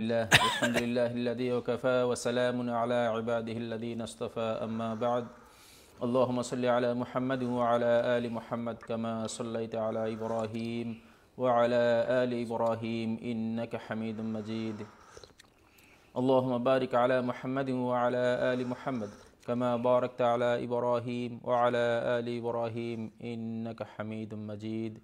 الله الحمد لله الذي وكفى وسلام على عباده الذين اصطفى أما بعد اللهم صل على محمد وعلى آل محمد كما صليت على إبراهيم وعلى آل إبراهيم إنك حميد مجيد اللهم بارك على محمد وعلى آل محمد كما باركت على إبراهيم وعلى آل إبراهيم إنك حميد مجيد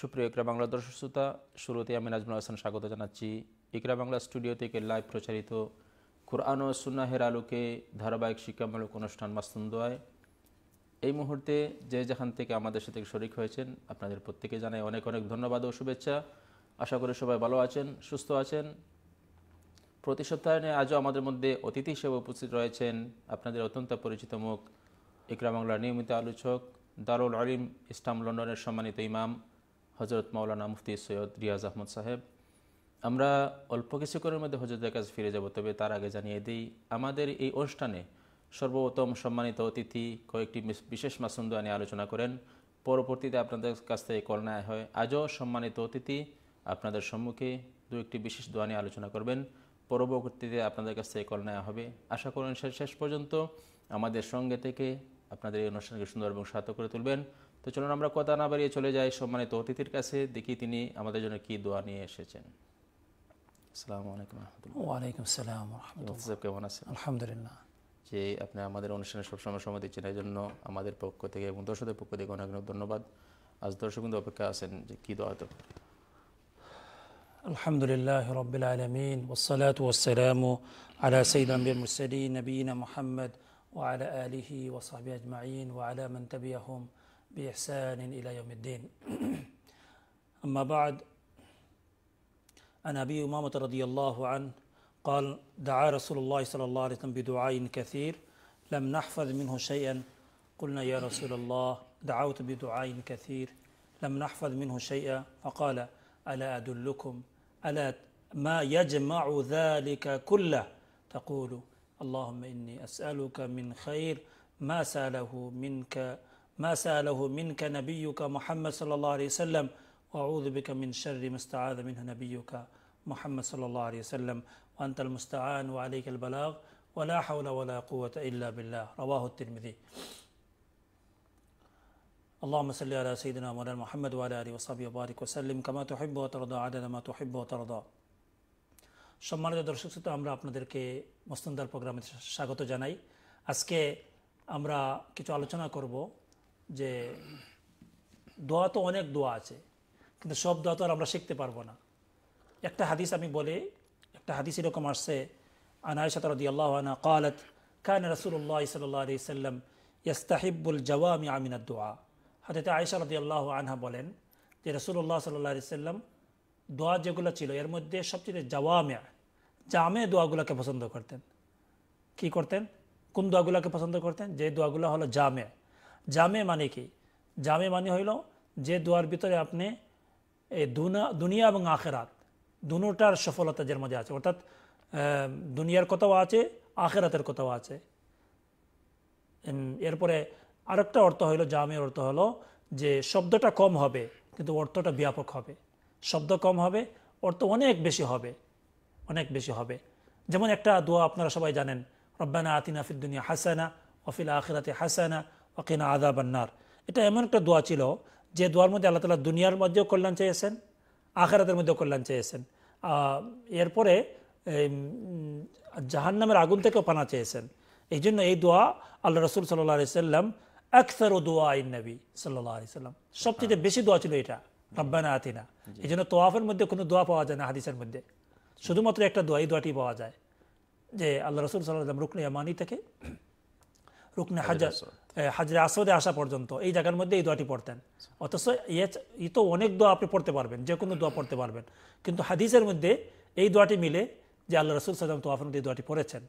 شكرا لك বাংলা দর্শক শ্রোতা শুরুতে আমি নাজমুল হাসান স্বাগত জানাচ্ছি ইকরা বাংলা স্টুডিও থেকে লাইভ প্রচারিত কোরআন ও সুন্নাহের আলোকে ধারাবাহিক শিক্ষামূলক অনুষ্ঠান মাসুন দোয়ায় এই মুহূর্তে যে যেখান থেকে আমাদের সাথে শরিক হয়েছেন আপনাদের প্রত্যেকে জানাই অনেক অনেক ধন্যবাদ ও শুভেচ্ছা আশা করি সবাই ভালো আছেন সুস্থ আছেন প্রতি সপ্তাহে আজও আমাদের মধ্যে অতিথি হিসেবে উপস্থিত রয়েছেন আপনাদের অত্যন্ত পরিচিত মুখ ইকরা বাংলার নিয়মিত আলোচক দারুল আলিম ইসলাম লন্ডনের সম্মানিত ইমাম হজরত মাওলানা মুফতি সৈয়দ রিয়াজ আহমদ সাহেব আমরা অল্প কিছুক্ষণের মধ্যে হজরতের কাছে ফিরে যাব তবে তার আগে জানিয়ে দিই আমাদের এই অনুষ্ঠানে সর্বপ্রথম সম্মানিত অতিথি কয়েকটি বিশেষ মাসুন্দ নিয়ে আলোচনা করেন পরবর্তীতে আপনাদের কাছ থেকে কল নেওয়া হয় আজও সম্মানিত অতিথি আপনাদের সম্মুখে দু একটি বিশেষ দোয়া নিয়ে আলোচনা করবেন পরবর্তীতে আপনাদের কাছ থেকে কল নেওয়া হবে আশা করেন শেষ পর্যন্ত আমাদের সঙ্গে থেকে আপনাদের এই অনুষ্ঠানকে সুন্দর এবং সাহায্য করে তুলবেন তো চলুন আমরা কথা না বাড়িয়ে চলে যাই সম্মানিত অতিথির কাছে দেখি তিনি আমাদের জন্য কি দোয়া নিয়ে এসেছেন আসসালামু আলাইকুম রহমতুল্লাহ ওয়ালাইকুম আসসালাম রহমতুল্লাহ কেমন আছেন আলহামদুলিল্লাহ যে আপনি আমাদের অনুষ্ঠানে সবসময় সময় দিচ্ছেন এই জন্য আমাদের পক্ষ থেকে এবং দর্শকদের পক্ষ থেকে অনেক অনেক ধন্যবাদ আজ দর্শক কিন্তু অপেক্ষা আছেন যে কী দোয়া তো الحمد لله رب العالمين والصلاة والسلام على سيدنا المرسلين نبينا محمد وعلى آله وصحبه أجمعين وعلى من تبعهم بإحسان إلى يوم الدين أما بعد عن أبي أمامة رضي الله عنه قال دعا رسول الله صلى الله عليه وسلم بدعاء كثير لم نحفظ منه شيئا قلنا يا رسول الله دعوت بدعاء كثير لم نحفظ منه شيئا فقال ألا أدلكم ألا ما يجمع ذلك كله تقول اللهم إني أسألك من خير ما سأله منك ما سأله منك نبيك محمد صلى الله عليه وسلم وأعوذ بك من شر ما استعاذ منه نبيك মোহাম্মদ সাল্লাহ আলী সাল্লাম ওয়ান্তাল মুস্তাআন ওয়ালিক আল বালাগ ওয়ালা হাউলা ওয়ালা কুয়াত ইল্লা বিল্লাহ রওয়াহুত্তিরমিদি اللهم صل على سيدنا مولانا محمد وعلى اله وصحبه وبارك وسلم كما تحب وترضى عدد ما تحب وترضى সম্মানিত দর্শক শ্রোতা আমরা আপনাদেরকে মস্তন্দার প্রোগ্রামে স্বাগত জানাই আজকে আমরা কিছু আলোচনা করব যে দোয়া তো অনেক দোয়া আছে কিন্তু সব দোয়া তো আর আমরা শিখতে পারবো না একটা হাদিস আমি বলে একটা হাদিস এরকম আসছে আনায়সাত রদি আল্লাহ আনা কালত কান রসুল্লাহ সাল্লাহ আলি সাল্লাম ইয়াস্তাহিবুল আমি আমিনা দোয়া হাতে আয়সা রদি আল্লাহ আনহা বলেন যে রসুল্লাহ সাল্লাহ আলি সাল্লাম দোয়া যেগুলো ছিল এর মধ্যে সবচেয়ে জাওয়ামে জামে দোয়াগুলোকে পছন্দ করতেন কি করতেন কোন দোয়াগুলোকে পছন্দ করতেন যে দোয়াগুলো হলো জামে জামে মানে কি জামে মানে হইল যে দোয়ার ভিতরে আপনি এই দুনিয়া এবং আখেরাত দুটার সফলতা যার মধ্যে আছে অর্থাৎ দুনিয়ার কথাও আছে আখেরাতের কথাও আছে এরপরে আরেকটা অর্থ হলো জামের অর্থ হলো যে শব্দটা কম হবে কিন্তু অর্থটা ব্যাপক হবে শব্দ কম হবে অর্থ অনেক বেশি হবে অনেক বেশি হবে যেমন একটা দোয়া আপনারা সবাই জানেন রব্বানা আতিনা দুনিয়া হাসানা অফিল আখেরাতে হাসানা ওকিনা আদা বান্নার এটা এমন একটা দোয়া ছিল যে দোয়ার মধ্যে আল্লাহ তালা দুনিয়ার মধ্যেও কল্যাণ চেয়েছেন আখেরাতের মধ্যে কল্যাণ চেয়েছেন এরপরে জাহান নামের আগুন থেকেও পানা চেয়েছেন এই জন্য এই দোয়া আল্লাহ রসুল সাল্লাহ সাল্লাম আকসার ও দোয়া আইন নবী সাল্লাহ আলি সাল্লাম সবচেয়ে হ্যাঁ। বেশি দোয়া ছিল এটা রব্বানা আতিনা এই জন্য তোয়াফের মধ্যে কোনো দোয়া পাওয়া যায় না হাদিসের মধ্যে শুধুমাত্র একটা দোয়া এই দোয়াটি পাওয়া যায় যে আল্লাহ রসুল সাল্লাহ রুকনিয়া মানি থেকে রুকনে হাজার হাজরে আসরে আসা পর্যন্ত এই জায়গার মধ্যে এই দোয়াটি পড়তেন অথচ ই তো অনেক দোয়া আপনি পড়তে পারবেন যে কোনো দোয়া পড়তে পারবেন কিন্তু হাদিসের মধ্যে এই দোয়াটি মিলে যে আল্লাহ রসুল সাল্লাম তোয়াফের মধ্যে এই দোয়াটি পড়েছেন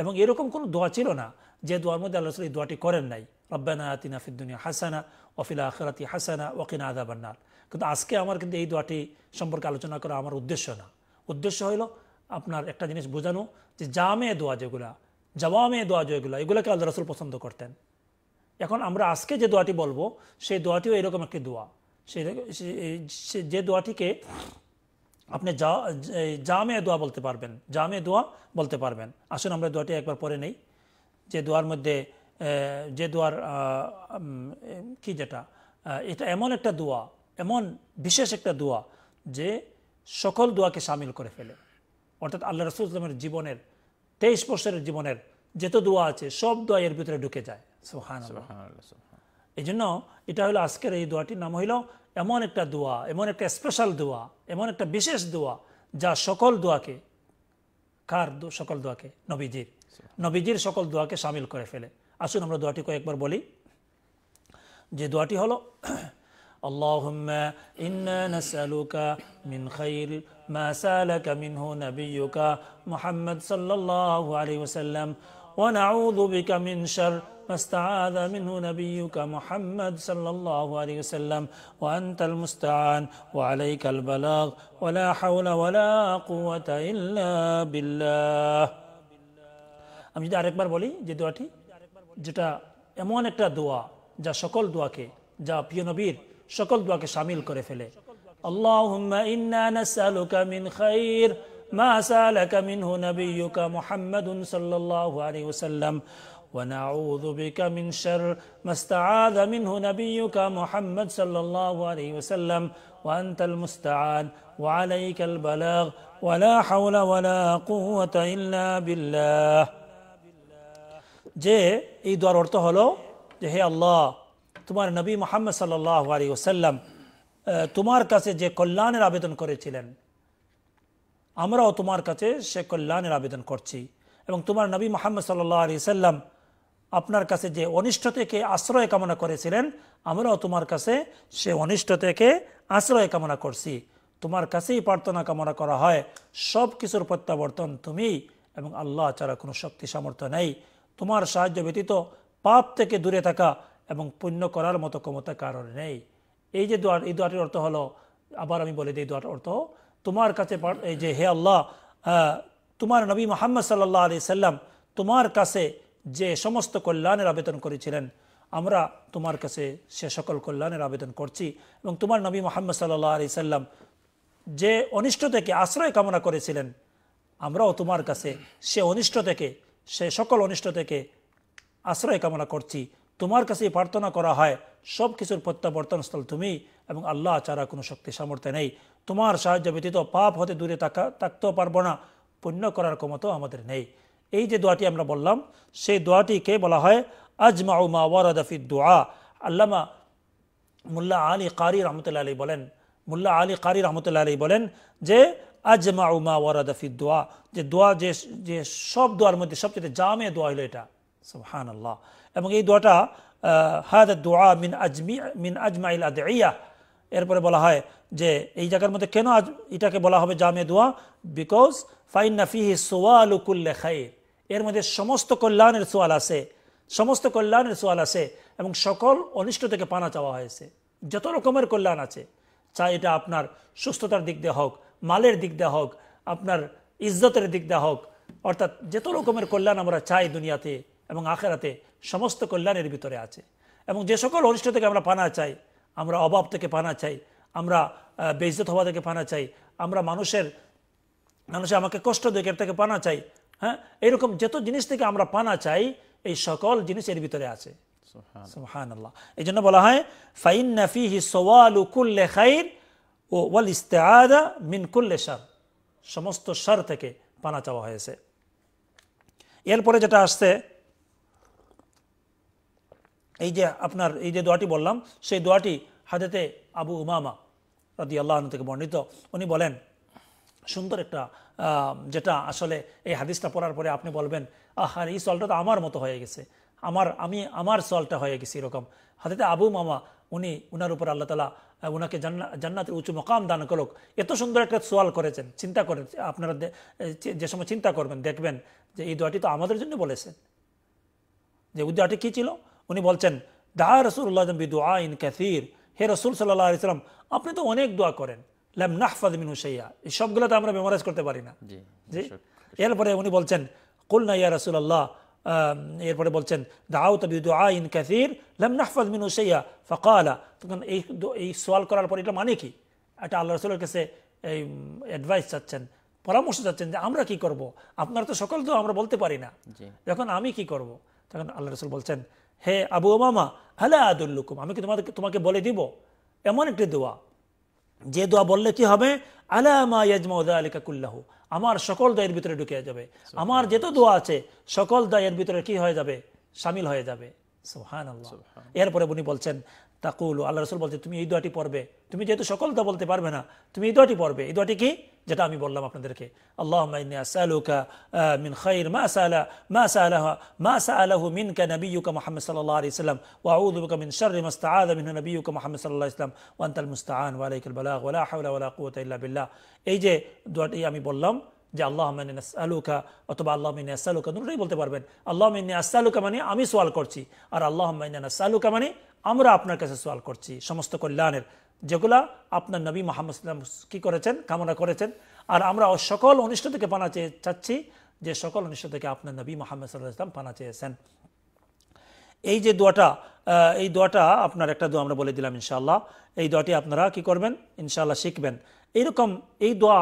এবং এরকম কোনো দোয়া ছিল না যে দোয়ার মধ্যে আল্লাহ রসুল এই দোয়াটি করেন নাই রব্বানা আতিনা ফিদ্দুনিয়া হাসানা ওফিলা আখরাতি হাসানা ওকিনা আদাবান্নার কিন্তু আজকে আমার কিন্তু এই দোয়াটি সম্পর্কে আলোচনা করা আমার উদ্দেশ্য না উদ্দেশ্য হলো আপনার একটা জিনিস বোঝানো যে জামে দোয়া যেগুলা জবামে দোয়া যেগুলো এগুলোকে আল্লাহ রসুল পছন্দ করতেন এখন আমরা আজকে যে দোয়াটি বলবো সেই দোয়াটিও এরকম একটি দোয়া সেই যে দোয়াটিকে আপনি জামে দোয়া বলতে পারবেন জামে দোয়া বলতে পারবেন আসুন আমরা দোয়াটি একবার পরে নেই যে দোয়ার মধ্যে যে দোয়ার কি যেটা এটা এমন একটা দোয়া এমন বিশেষ একটা দোয়া যে সকল দোয়াকে সামিল করে ফেলে অর্থাৎ আল্লাহ রসুল ইসলামের জীবনের তেইশ বছরের জীবনের যেত দোয়া আছে সব দোয়া এর ভিতরে ঢুকে যায় এই জন্য এটা হলো আজকের এই দোয়াটির নাম হইল এমন একটা দোয়া এমন একটা স্পেশাল দোয়া এমন একটা বিশেষ দোয়া যা সকল দোয়াকে কার সকল দোয়াকে নবীজির নবীজির সকল দোয়াকে সামিল করে ফেলে আসুন আমরা দোয়াটি কয়েকবার বলি যে দোয়াটি হলো আল্লাহ إنا نسألك من خير ما سالك منه نبيك محمد صلى الله عليه وسلم ونعوذ بك من شر ما استعاذ منه نبيك محمد صلى الله عليه وسلم وأنت المستعان وعليك البلاغ ولا حول ولا قوة إلا بالله আমি যদি আরেকবার বলি যে দোয়াটি যেটা এমন একটা দোয়া যা সকল দোয়াকে যা প্রিয় নবীর সকল দোয়াকে সামিল করে ফেলে اللهم إنا نسألك من خير ما سالك منه نبيك محمد صلى الله عليه وسلم ونعوذ بك من شر ما استعاذ منه نبيك محمد صلى الله عليه وسلم وأنت المستعان وعليك البلاغ ولا حول ولا قوة إلا بالله جي إيدوار দোয়ার جي هي الله تمار النبي محمد صلى الله عليه وسلم তোমার কাছে যে কল্যাণের আবেদন করেছিলেন আমরাও তোমার কাছে সে কল্যাণের আবেদন করছি এবং তোমার নবী মোহাম্মদ সাল্লাহ আলি সাল্লাম আপনার কাছে যে অনিষ্ট থেকে আশ্রয় কামনা করেছিলেন আমরাও তোমার কাছে সে অনিষ্ট থেকে আশ্রয় কামনা করছি তোমার কাছেই প্রার্থনা কামনা করা হয় সব কিছুর প্রত্যাবর্তন তুমি এবং আল্লাহ ছাড়া কোনো শক্তি সামর্থ্য নেই তোমার সাহায্য ব্যতীত পাপ থেকে দূরে থাকা এবং পুণ্য করার মতো ক্ষমতা কারণ নেই এই যে দোয়া এই দোয়াটির অর্থ হলো আবার আমি বলে দিই দোয়াটার অর্থ তোমার কাছে এই যে হে আল্লাহ তোমার নবী মোহাম্মদ সাল্লাহ আলি সাল্লাম তোমার কাছে যে সমস্ত কল্যাণের আবেদন করেছিলেন আমরা তোমার কাছে সে সকল কল্যাণের আবেদন করছি এবং তোমার নবী মোহাম্মদ সাল্লাহ আলি সাল্লাম যে অনিষ্ট থেকে আশ্রয় কামনা করেছিলেন আমরাও তোমার কাছে সে অনিষ্ট থেকে সে সকল অনিষ্ট থেকে আশ্রয় কামনা করছি তোমার কাছে প্রার্থনা করা হয় সব কিছুর প্রত্যাবর্তন স্থল তুমি এবং আল্লাহ ছাড়া কোনো শক্তি সামর্থ্য নেই তোমার সাহায্য ব্যতীত পাপ হতে দূরে থাকা থাকতেও পারবো না পুণ্য করার ক্ষমতাও আমাদের নেই এই যে দোয়াটি আমরা বললাম সেই দোয়াটিকে বলা হয় আজমা মা ওয়ারাদাফি দোয়া আল্লামা মুল্লা আলী কারি রহমতুল্লা আলী বলেন মুল্লা আলী কারি রহমতুল্লা আলী বলেন যে আজমা মা ওয়ারাদাফি দোয়া যে দোয়া যে যে সব দোয়ার মধ্যে সবচেয়ে জামে দোয়া হলো এটা হান আল্লাহ এবং এই দোয়াটা হায়াত দোয়া মিন আজমি মিন আজমা ইল আদিয়া এরপরে বলা হয় যে এই জায়গার মধ্যে কেন আজ এটাকে বলা হবে জামে দোয়া বিকজ ফাইন নাফিহি সোয়ালুকুল্লে খাইর এর মধ্যে সমস্ত কল্যাণের সোয়াল আছে সমস্ত কল্যাণের সোয়াল আছে এবং সকল অনিষ্ট থেকে পানা চাওয়া হয়েছে যত রকমের কল্যাণ আছে চাই এটা আপনার সুস্থতার দিক দিয়ে হোক মালের দিক দিয়ে হোক আপনার ইজ্জতের দিক দিয়ে হোক অর্থাৎ যত রকমের কল্যাণ আমরা চাই দুনিয়াতে এবং আখেরাতে সমস্ত কল্যাণের ভিতরে আছে এবং যে সকল অনিষ্ট থেকে আমরা পানা চাই আমরা অভাব থেকে পানা চাই আমরা বেজত হওয়া থেকে পানা চাই আমরা মানুষের মানুষে আমাকে কষ্ট দেখে থেকে পানা চাই হ্যাঁ এরকম যত জিনিস থেকে আমরা পানা চাই এই সকল জিনিস এর ভিতরে আছে এই জন্য বলা হয় ফাইন নাফি হি সোয়ালুকুল্লে খাইর ও ওয়াল মিন মিনকুল্লে সার সমস্ত সার থেকে পানা চাওয়া হয়েছে এরপরে যেটা আসছে এই যে আপনার এই যে দোয়াটি বললাম সেই দোয়াটি হাদেতে আবু উমামা রাদি আল্লাহ থেকে বর্ণিত উনি বলেন সুন্দর একটা যেটা আসলে এই হাদিসটা পড়ার পরে আপনি বলবেন আহার এই সলটা তো আমার মতো হয়ে গেছে আমার আমি আমার সলটা হয়ে গেছি এরকম হাতেতে আবু মামা উনি উনার উপর আল্লাহ তালা ওনাকে জান্নাতের উঁচু মকাম দান করুক এত সুন্দর একটা সোয়াল করেছেন চিন্তা করেন আপনারা যে সময় চিন্তা করবেন দেখবেন যে এই দোয়াটি তো আমাদের জন্য বলেছেন যে উদ্যাটি কী ছিল উনি বলছেন দা রসুল্লাহ বিদুয়া ইন ক্যাথির হে রসুল সাল্লাহ ইসলাম আপনি তো অনেক দোয়া করেন লাম নাহফাদ মিন হুসাইয়া এই সবগুলো তো আমরা মেমোরাইজ করতে পারি না জি এরপরে উনি বলছেন কুলনা ইয়া রসুল্লাহ এরপরে বলছেন দাও তবি দোয়া ইন ক্যাথির লাম নাহফাদ মিন হুসাইয়া ফকালা তখন এই এই সোয়াল করার পর এটা মানে কি এটা আল্লাহ রসুলের কাছে এই অ্যাডভাইস চাচ্ছেন পরামর্শ চাচ্ছেন যে আমরা কি করব। আপনার তো সকল তো আমরা বলতে পারি না যখন আমি কি করব। তখন আল্লাহ রসুল বলছেন হে আবু ওমামা হ্যালে আদুল্লুকুম আমি কি তোমাদেরকে তোমাকে বলে দিব এমন একটি দোয়া যে দোয়া বললে কি হবে আলামা কুল্লাহু আমার সকল দয়ের ভিতরে ঢুকে যাবে আমার যেত দোয়া আছে সকল দয়ের ভিতরে কি হয়ে যাবে সামিল হয়ে যাবে এরপরে উনি বলছেন তাকুল আল্লাহ রাসূল বলতে তুমি এই দোয়াটি পড়বে তুমি যেহেতু সকল দোয়া বলতে পারবে না তুমি এই দোয়াটি পড়বে এই দোয়াটি কি যেটা আমি বললাম আপনাদেরকে আল্লাহুম্মা ইন্নী আসআলুকা মিন খৈর মা সালা মা সালাহা মা সালাহ মিনকা মুহাম্মদ নবীকা মোহাম্মদ সাল্লাহ ওয়া আউযু বিকা মিন শাররি মা ইস্তাআযা মিনহু মুহাম্মদ শর মস্তাদ মিন ওয়া আনতাল মুস্তাআন ওয়া আলাইকাল বালাগ ওয়া লা হাওলা ওয়া লা কুওয়াতা ইল্লা বিল্লাহ এই যে দোয়াটি আমি বললাম যে আল্লাহ মিনাস মানে আলুকা অথবা আল্লাহ মিনাস মানে আলুকা দুটোই বলতে পারবেন আল্লাহ মিনাস মানে আলুকা মানে আমি সোয়াল করছি আর আল্লাহ মিনাস আলুকা মানে আমরা আপনার কাছে সোয়াল করছি সমস্ত কল্যাণের যেগুলা আপনার নবী মোহাম্মদ কি করেছেন কামনা করেছেন আর আমরা সকল অনিষ্ট থেকে পানা চেয়ে চাচ্ছি যে সকল অনিষ্ট থেকে আপনার নবী মোহাম্মদ সাল্লাহ ইসলাম পানা চেয়েছেন এই যে দোয়াটা এই দোয়াটা আপনার একটা দোয়া আমরা বলে দিলাম ইনশাল্লাহ এই দোয়াটি আপনারা কি করবেন ইনশাল্লাহ শিখবেন এইরকম এই দোয়া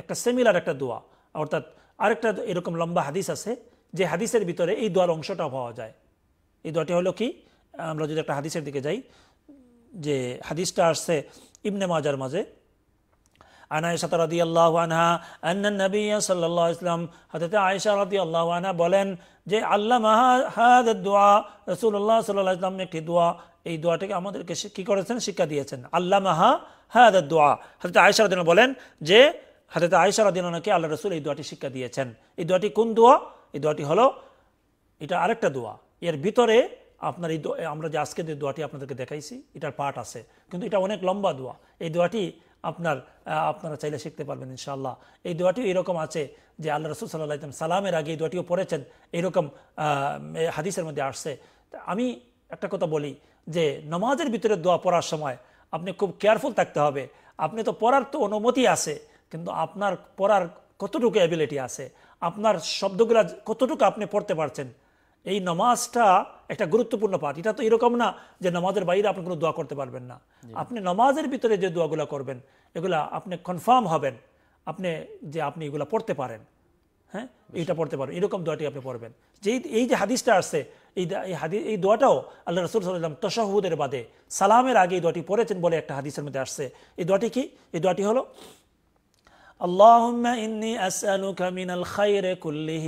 একটা সেমিলার একটা দোয়া অর্থাৎ আরেকটা এরকম লম্বা হাদিস আছে যে হাদিসের ভিতরে এই দোয়ার অংশটা পাওয়া যায় এই দোয়াটি হলো কি আমরা যদি একটা হাদিসের দিকে যাই যে হাদিসটা আসছে ইবনে মাজার মাঝে আনা রাদি আল্লাহ আনহা আন্না নবী সাল্লাহ ইসলাম হাতে আয়সা রাদি আল্লাহ আনহা বলেন যে আল্লাহ হাদ দোয়া রসুল্লাহ সাল্লাহ ইসলাম একটি দোয়া এই দোয়াটাকে আমাদেরকে কি করেছেন শিক্ষা দিয়েছেন আল্লাহ মাহা হ্যাঁ দোয়া হাজরত আয়সার দিন বলেন যে হাজরত আয়সার দিন নাকি আল্লাহ রসুল এই দোয়াটি শিক্ষা দিয়েছেন এই দোয়াটি কোন দোয়া এই দোয়াটি হলো এটা আরেকটা দোয়া এর ভিতরে আপনার এই আমরা যে আজকে যে দোয়াটি আপনাদেরকে দেখাইছি এটার পাঠ আছে কিন্তু এটা অনেক লম্বা দোয়া এই দোয়াটি আপনার আপনারা চাইলে শিখতে পারবেন ইনশাআল্লাহ এই দোয়াটিও এরকম আছে যে আল্লাহ রসুল সাল্লাহ ইসলাম সালামের আগে এই দোয়াটিও পড়েছেন এরকম হাদিসের মধ্যে আসছে আমি একটা কথা বলি যে নমাজের ভিতরে দোয়া পড়ার সময় আপনি খুব কেয়ারফুল থাকতে হবে আপনি তো পড়ার তো অনুমতি আছে কিন্তু আপনার পড়ার কতটুকু অ্যাবিলিটি আছে আপনার শব্দগুলা কতটুকু আপনি পড়তে পারছেন এই নমাজটা একটা গুরুত্বপূর্ণ পাঠ এটা তো এরকম না যে নমাজের বাইরে আপনি কোনো দোয়া করতে পারবেন না আপনি নমাজের ভিতরে যে দোয়াগুলো করবেন এগুলা আপনি কনফার্ম হবেন আপনি যে আপনি এগুলা পড়তে পারেন হ্যাঁ এটা পড়তে পারবেন এরকম দোয়াটি আপনি পড়বেন যে এই যে হাদিসটা আছে এই এই এই দোয়াটাও আল্লাহ রসুল সাল্লাম তশাহুদের বাদে সালামের আগে এই দোয়াটি পড়েছেন বলে একটা হাদিসের মধ্যে আসছে এই দোয়াটি কি এই দোয়াটি হলো আল্লাহ إني أسألك من الخير كله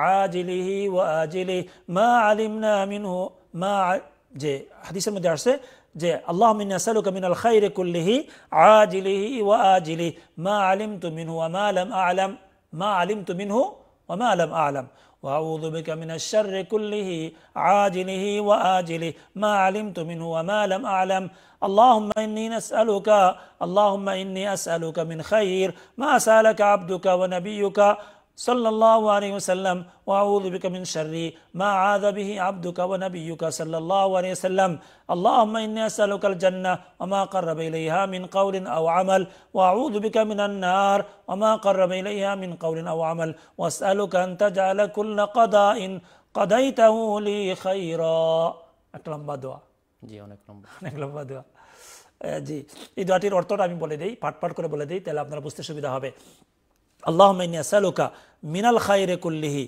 عاجله وآجله ما علمنا যে হাদিসের মধ্যে আসছে যে আল্লাহ মিনাসালুকা মিনাল খাইরে কুল্লিহি আজিলিহি ওয়া আজিলি মা আলিম তু মিনহু আমা ما علمت منه وما لم أعلم وأعوذ بك من الشر كله عاجله وآجله ما علمت منه وما لم أعلم اللهم إني نسألك اللهم إني أسألك من خير ما سألك عبدك ونبيك সাল্লাহ আলিয়াল্লাম ওয়াউদ্বিকামিন শর্রি মা আদাবিহি আব্দুকা ওয়া নবিয়ুকা সাল্লাহ আলিয়াল্লাম আল্লাহ আসালুকাল জন্না ওমা করবাইলাইহা মিন কৌলিন আও আমল ওয়াউদ্বিকা মিনান্নার ওমা করবাইলাইহা মিন কৌলিন আও আমল ওয়াসালুকা আন্তা জালাকুল্লা কদা ইন কদাইতাহু লি খাইরা একটা লম্বা দোয়া জি অনেক লম্বা অনেক লম্বা দোয়া জি এই দোয়াটির অর্থটা আমি বলে দিই পাট পাট করে বলে দিই তাহলে আপনারা বুঝতে সুবিধা হবে আল্লাহ সালুকা মিনাল খাইরে কুল্লিহি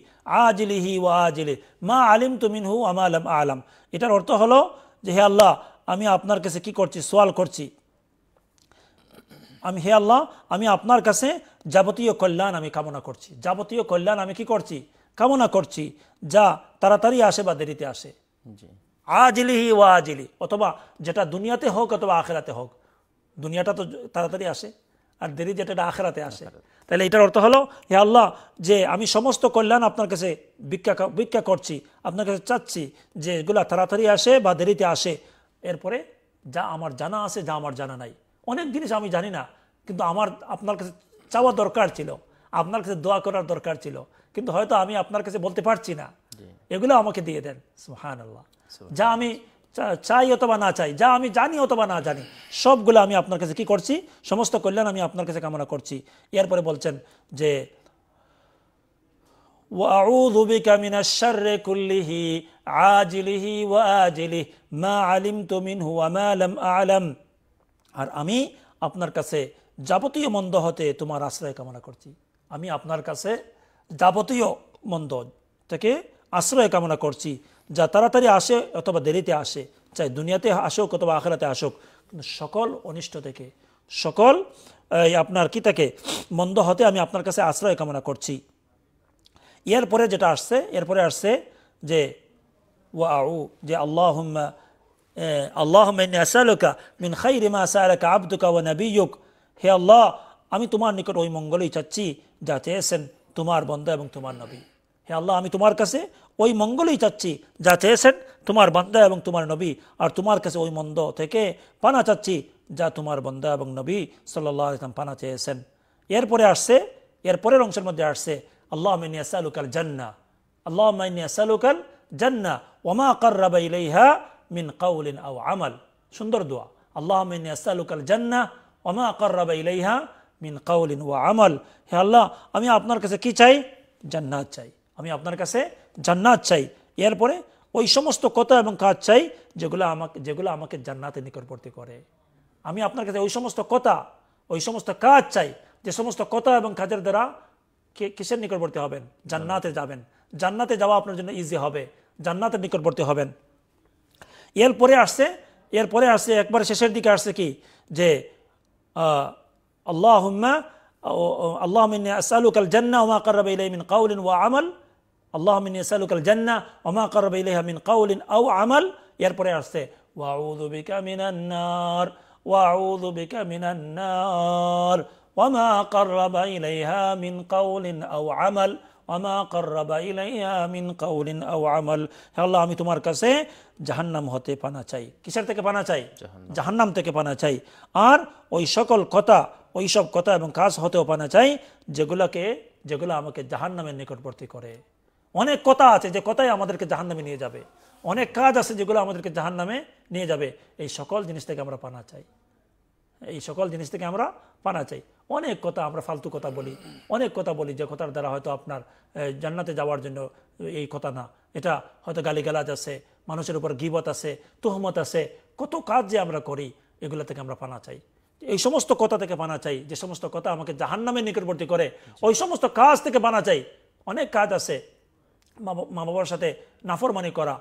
আজিলিহি ও আজিলি মা আলিম তু মিনহু আমা আলাম এটার অর্থ হলো যে হে আল্লাহ আমি আপনার কাছে কি করছি সোয়াল করছি আমি হে আল্লাহ আমি আপনার কাছে যাবতীয় কল্যাণ আমি কামনা করছি যাবতীয় কল্যাণ আমি কি করছি কামনা করছি যা তাড়াতাড়ি আসে বা দেরিতে আসে আজিলিহি ওয়া আজিলি অথবা যেটা দুনিয়াতে হোক অথবা আখেরাতে হোক দুনিয়াটা তো তাড়াতাড়ি আসে আর দেরি যেটা আখেরাতে আসে তাহলে এটার অর্থ হলো হে আল্লাহ যে আমি সমস্ত কল্যাণ আপনার কাছে ভিক্ষা ভিক্ষা করছি আপনার কাছে চাচ্ছি যে এগুলো তাড়াতাড়ি আসে বা দেরিতে আসে এরপরে যা আমার জানা আছে যা আমার জানা নাই অনেক জিনিস আমি জানি না কিন্তু আমার আপনার কাছে চাওয়া দরকার ছিল আপনার কাছে দোয়া করার দরকার ছিল কিন্তু হয়তো আমি আপনার কাছে বলতে পারছি না এগুলো আমাকে দিয়ে দেন হান আল্লাহ যা আমি চাই অথবা না চাই যা আমি জানি অথবা না জানি সবগুলো আমি আপনার কাছে কি করছি সমস্ত কল্যাণ আমি আপনার কাছে কামনা করছি এরপরে বলছেন যে وأعوذ بك من الشر كله عاجله وآجله ما علمت منه وما আর আমি আপনার কাছে যাবতীয় মন্দ হতে তোমার আশ্রয় কামনা করছি আমি আপনার কাছে যাবতীয় মন্দ থেকে আশ্রয় কামনা করছি যা তাড়াতাড়ি আসে অথবা দেরিতে আসে চাই দুনিয়াতে আসুক অথবা আখেরাতে আসুক কিন্তু সকল অনিষ্ট থেকে সকল এই আপনার কি তাকে মন্দ হতে আমি আপনার কাছে আশ্রয় কামনা করছি এরপরে যেটা আসছে এরপরে আসছে যে আউ যে আল্লাহ আল্লাহ আসালুকা মিন খাই রিমা আসালুকা আব্দুকা ও নবীক হে আল্লাহ আমি তোমার নিকট ওই মঙ্গলই চাচ্ছি যা চেয়েছেন তোমার বন্ধ এবং তোমার নবী হে আল্লাহ আমি তোমার কাছে ওই মঙ্গলই চাচ্ছি যা চেয়েছেন তোমার বন্দা এবং তোমার নবী আর তোমার কাছে ওই মন্দ থেকে পানা চাচ্ছি যা তোমার বন্দা এবং নবী সাল্লাহ ইসলাম পানা চেয়েছেন এরপরে আসছে এরপরের অংশের মধ্যে আসছে আল্লাহ মিনিয়াসালুকাল জান্না আল্লাহ মিনিয়াসালুকাল জান্না ওমা কর্রাবা মিন কাউলিন আউ আমাল সুন্দর দোয়া আল্লাহ মিনিয়াসালুকাল জান্না ওমা কর্রাবা মিন কাউলিন ও আমল হে আল্লাহ আমি আপনার কাছে কি চাই জান্নাত চাই আমি আপনার কাছে জান্নাত চাই এরপরে ওই সমস্ত কথা এবং কাজ চাই যেগুলো আমাকে যেগুলো আমাকে জান্নাতে নিকটবর্তী করে আমি আপনার কাছে ওই সমস্ত কথা ওই সমস্ত কাজ চাই যে সমস্ত কথা এবং কাজের দ্বারা কিসের নিকটবর্তী হবেন জান্নাতে যাবেন জান্নাতে যাওয়া আপনার জন্য ইজি হবে জান্নাতের নিকটবর্তী হবেন এরপরে আসছে এরপরে আসছে একবার শেষের দিকে আসছে কি যে আল্লাহ আল্লাহ আসালুকাল জন্না কাউলিন ওয়া আমল আল্লাহ মিন জান্না ওমা করব কাউলিন আউ আমল এরপরে আসছে কাউলিন কাউলিন আমি তোমার কাছে জাহান্নাম হতে পানা চাই কিসের থেকে পানা চাই জাহান্নাম থেকে পানা চাই আর ওই সকল কথা ওই সব কথা এবং কাজ হতেও পানা চাই যেগুলোকে যেগুলো আমাকে জাহান্নামের নিকটবর্তী করে অনেক কথা আছে যে কথাই আমাদেরকে জাহান নামে নিয়ে যাবে অনেক কাজ আছে যেগুলো আমাদেরকে জাহান নামে নিয়ে যাবে এই সকল জিনিস থেকে আমরা পানা চাই এই সকল জিনিস থেকে আমরা পানা চাই অনেক কথা আমরা ফালতু কথা বলি অনেক কথা বলি যে কথার দ্বারা হয়তো আপনার জান্নাতে যাওয়ার জন্য এই কথা না এটা হয়তো গালিগালাজ আছে মানুষের উপর গিবত আছে তুহমত আছে কত কাজ যে আমরা করি এগুলো থেকে আমরা পানা চাই এই সমস্ত কথা থেকে পানা চাই যে সমস্ত কথা আমাকে জাহান্নামের নিকটবর্তী করে ওই সমস্ত কাজ থেকে পানা চাই অনেক কাজ আছে মা বাবার সাথে নাফরমানি করা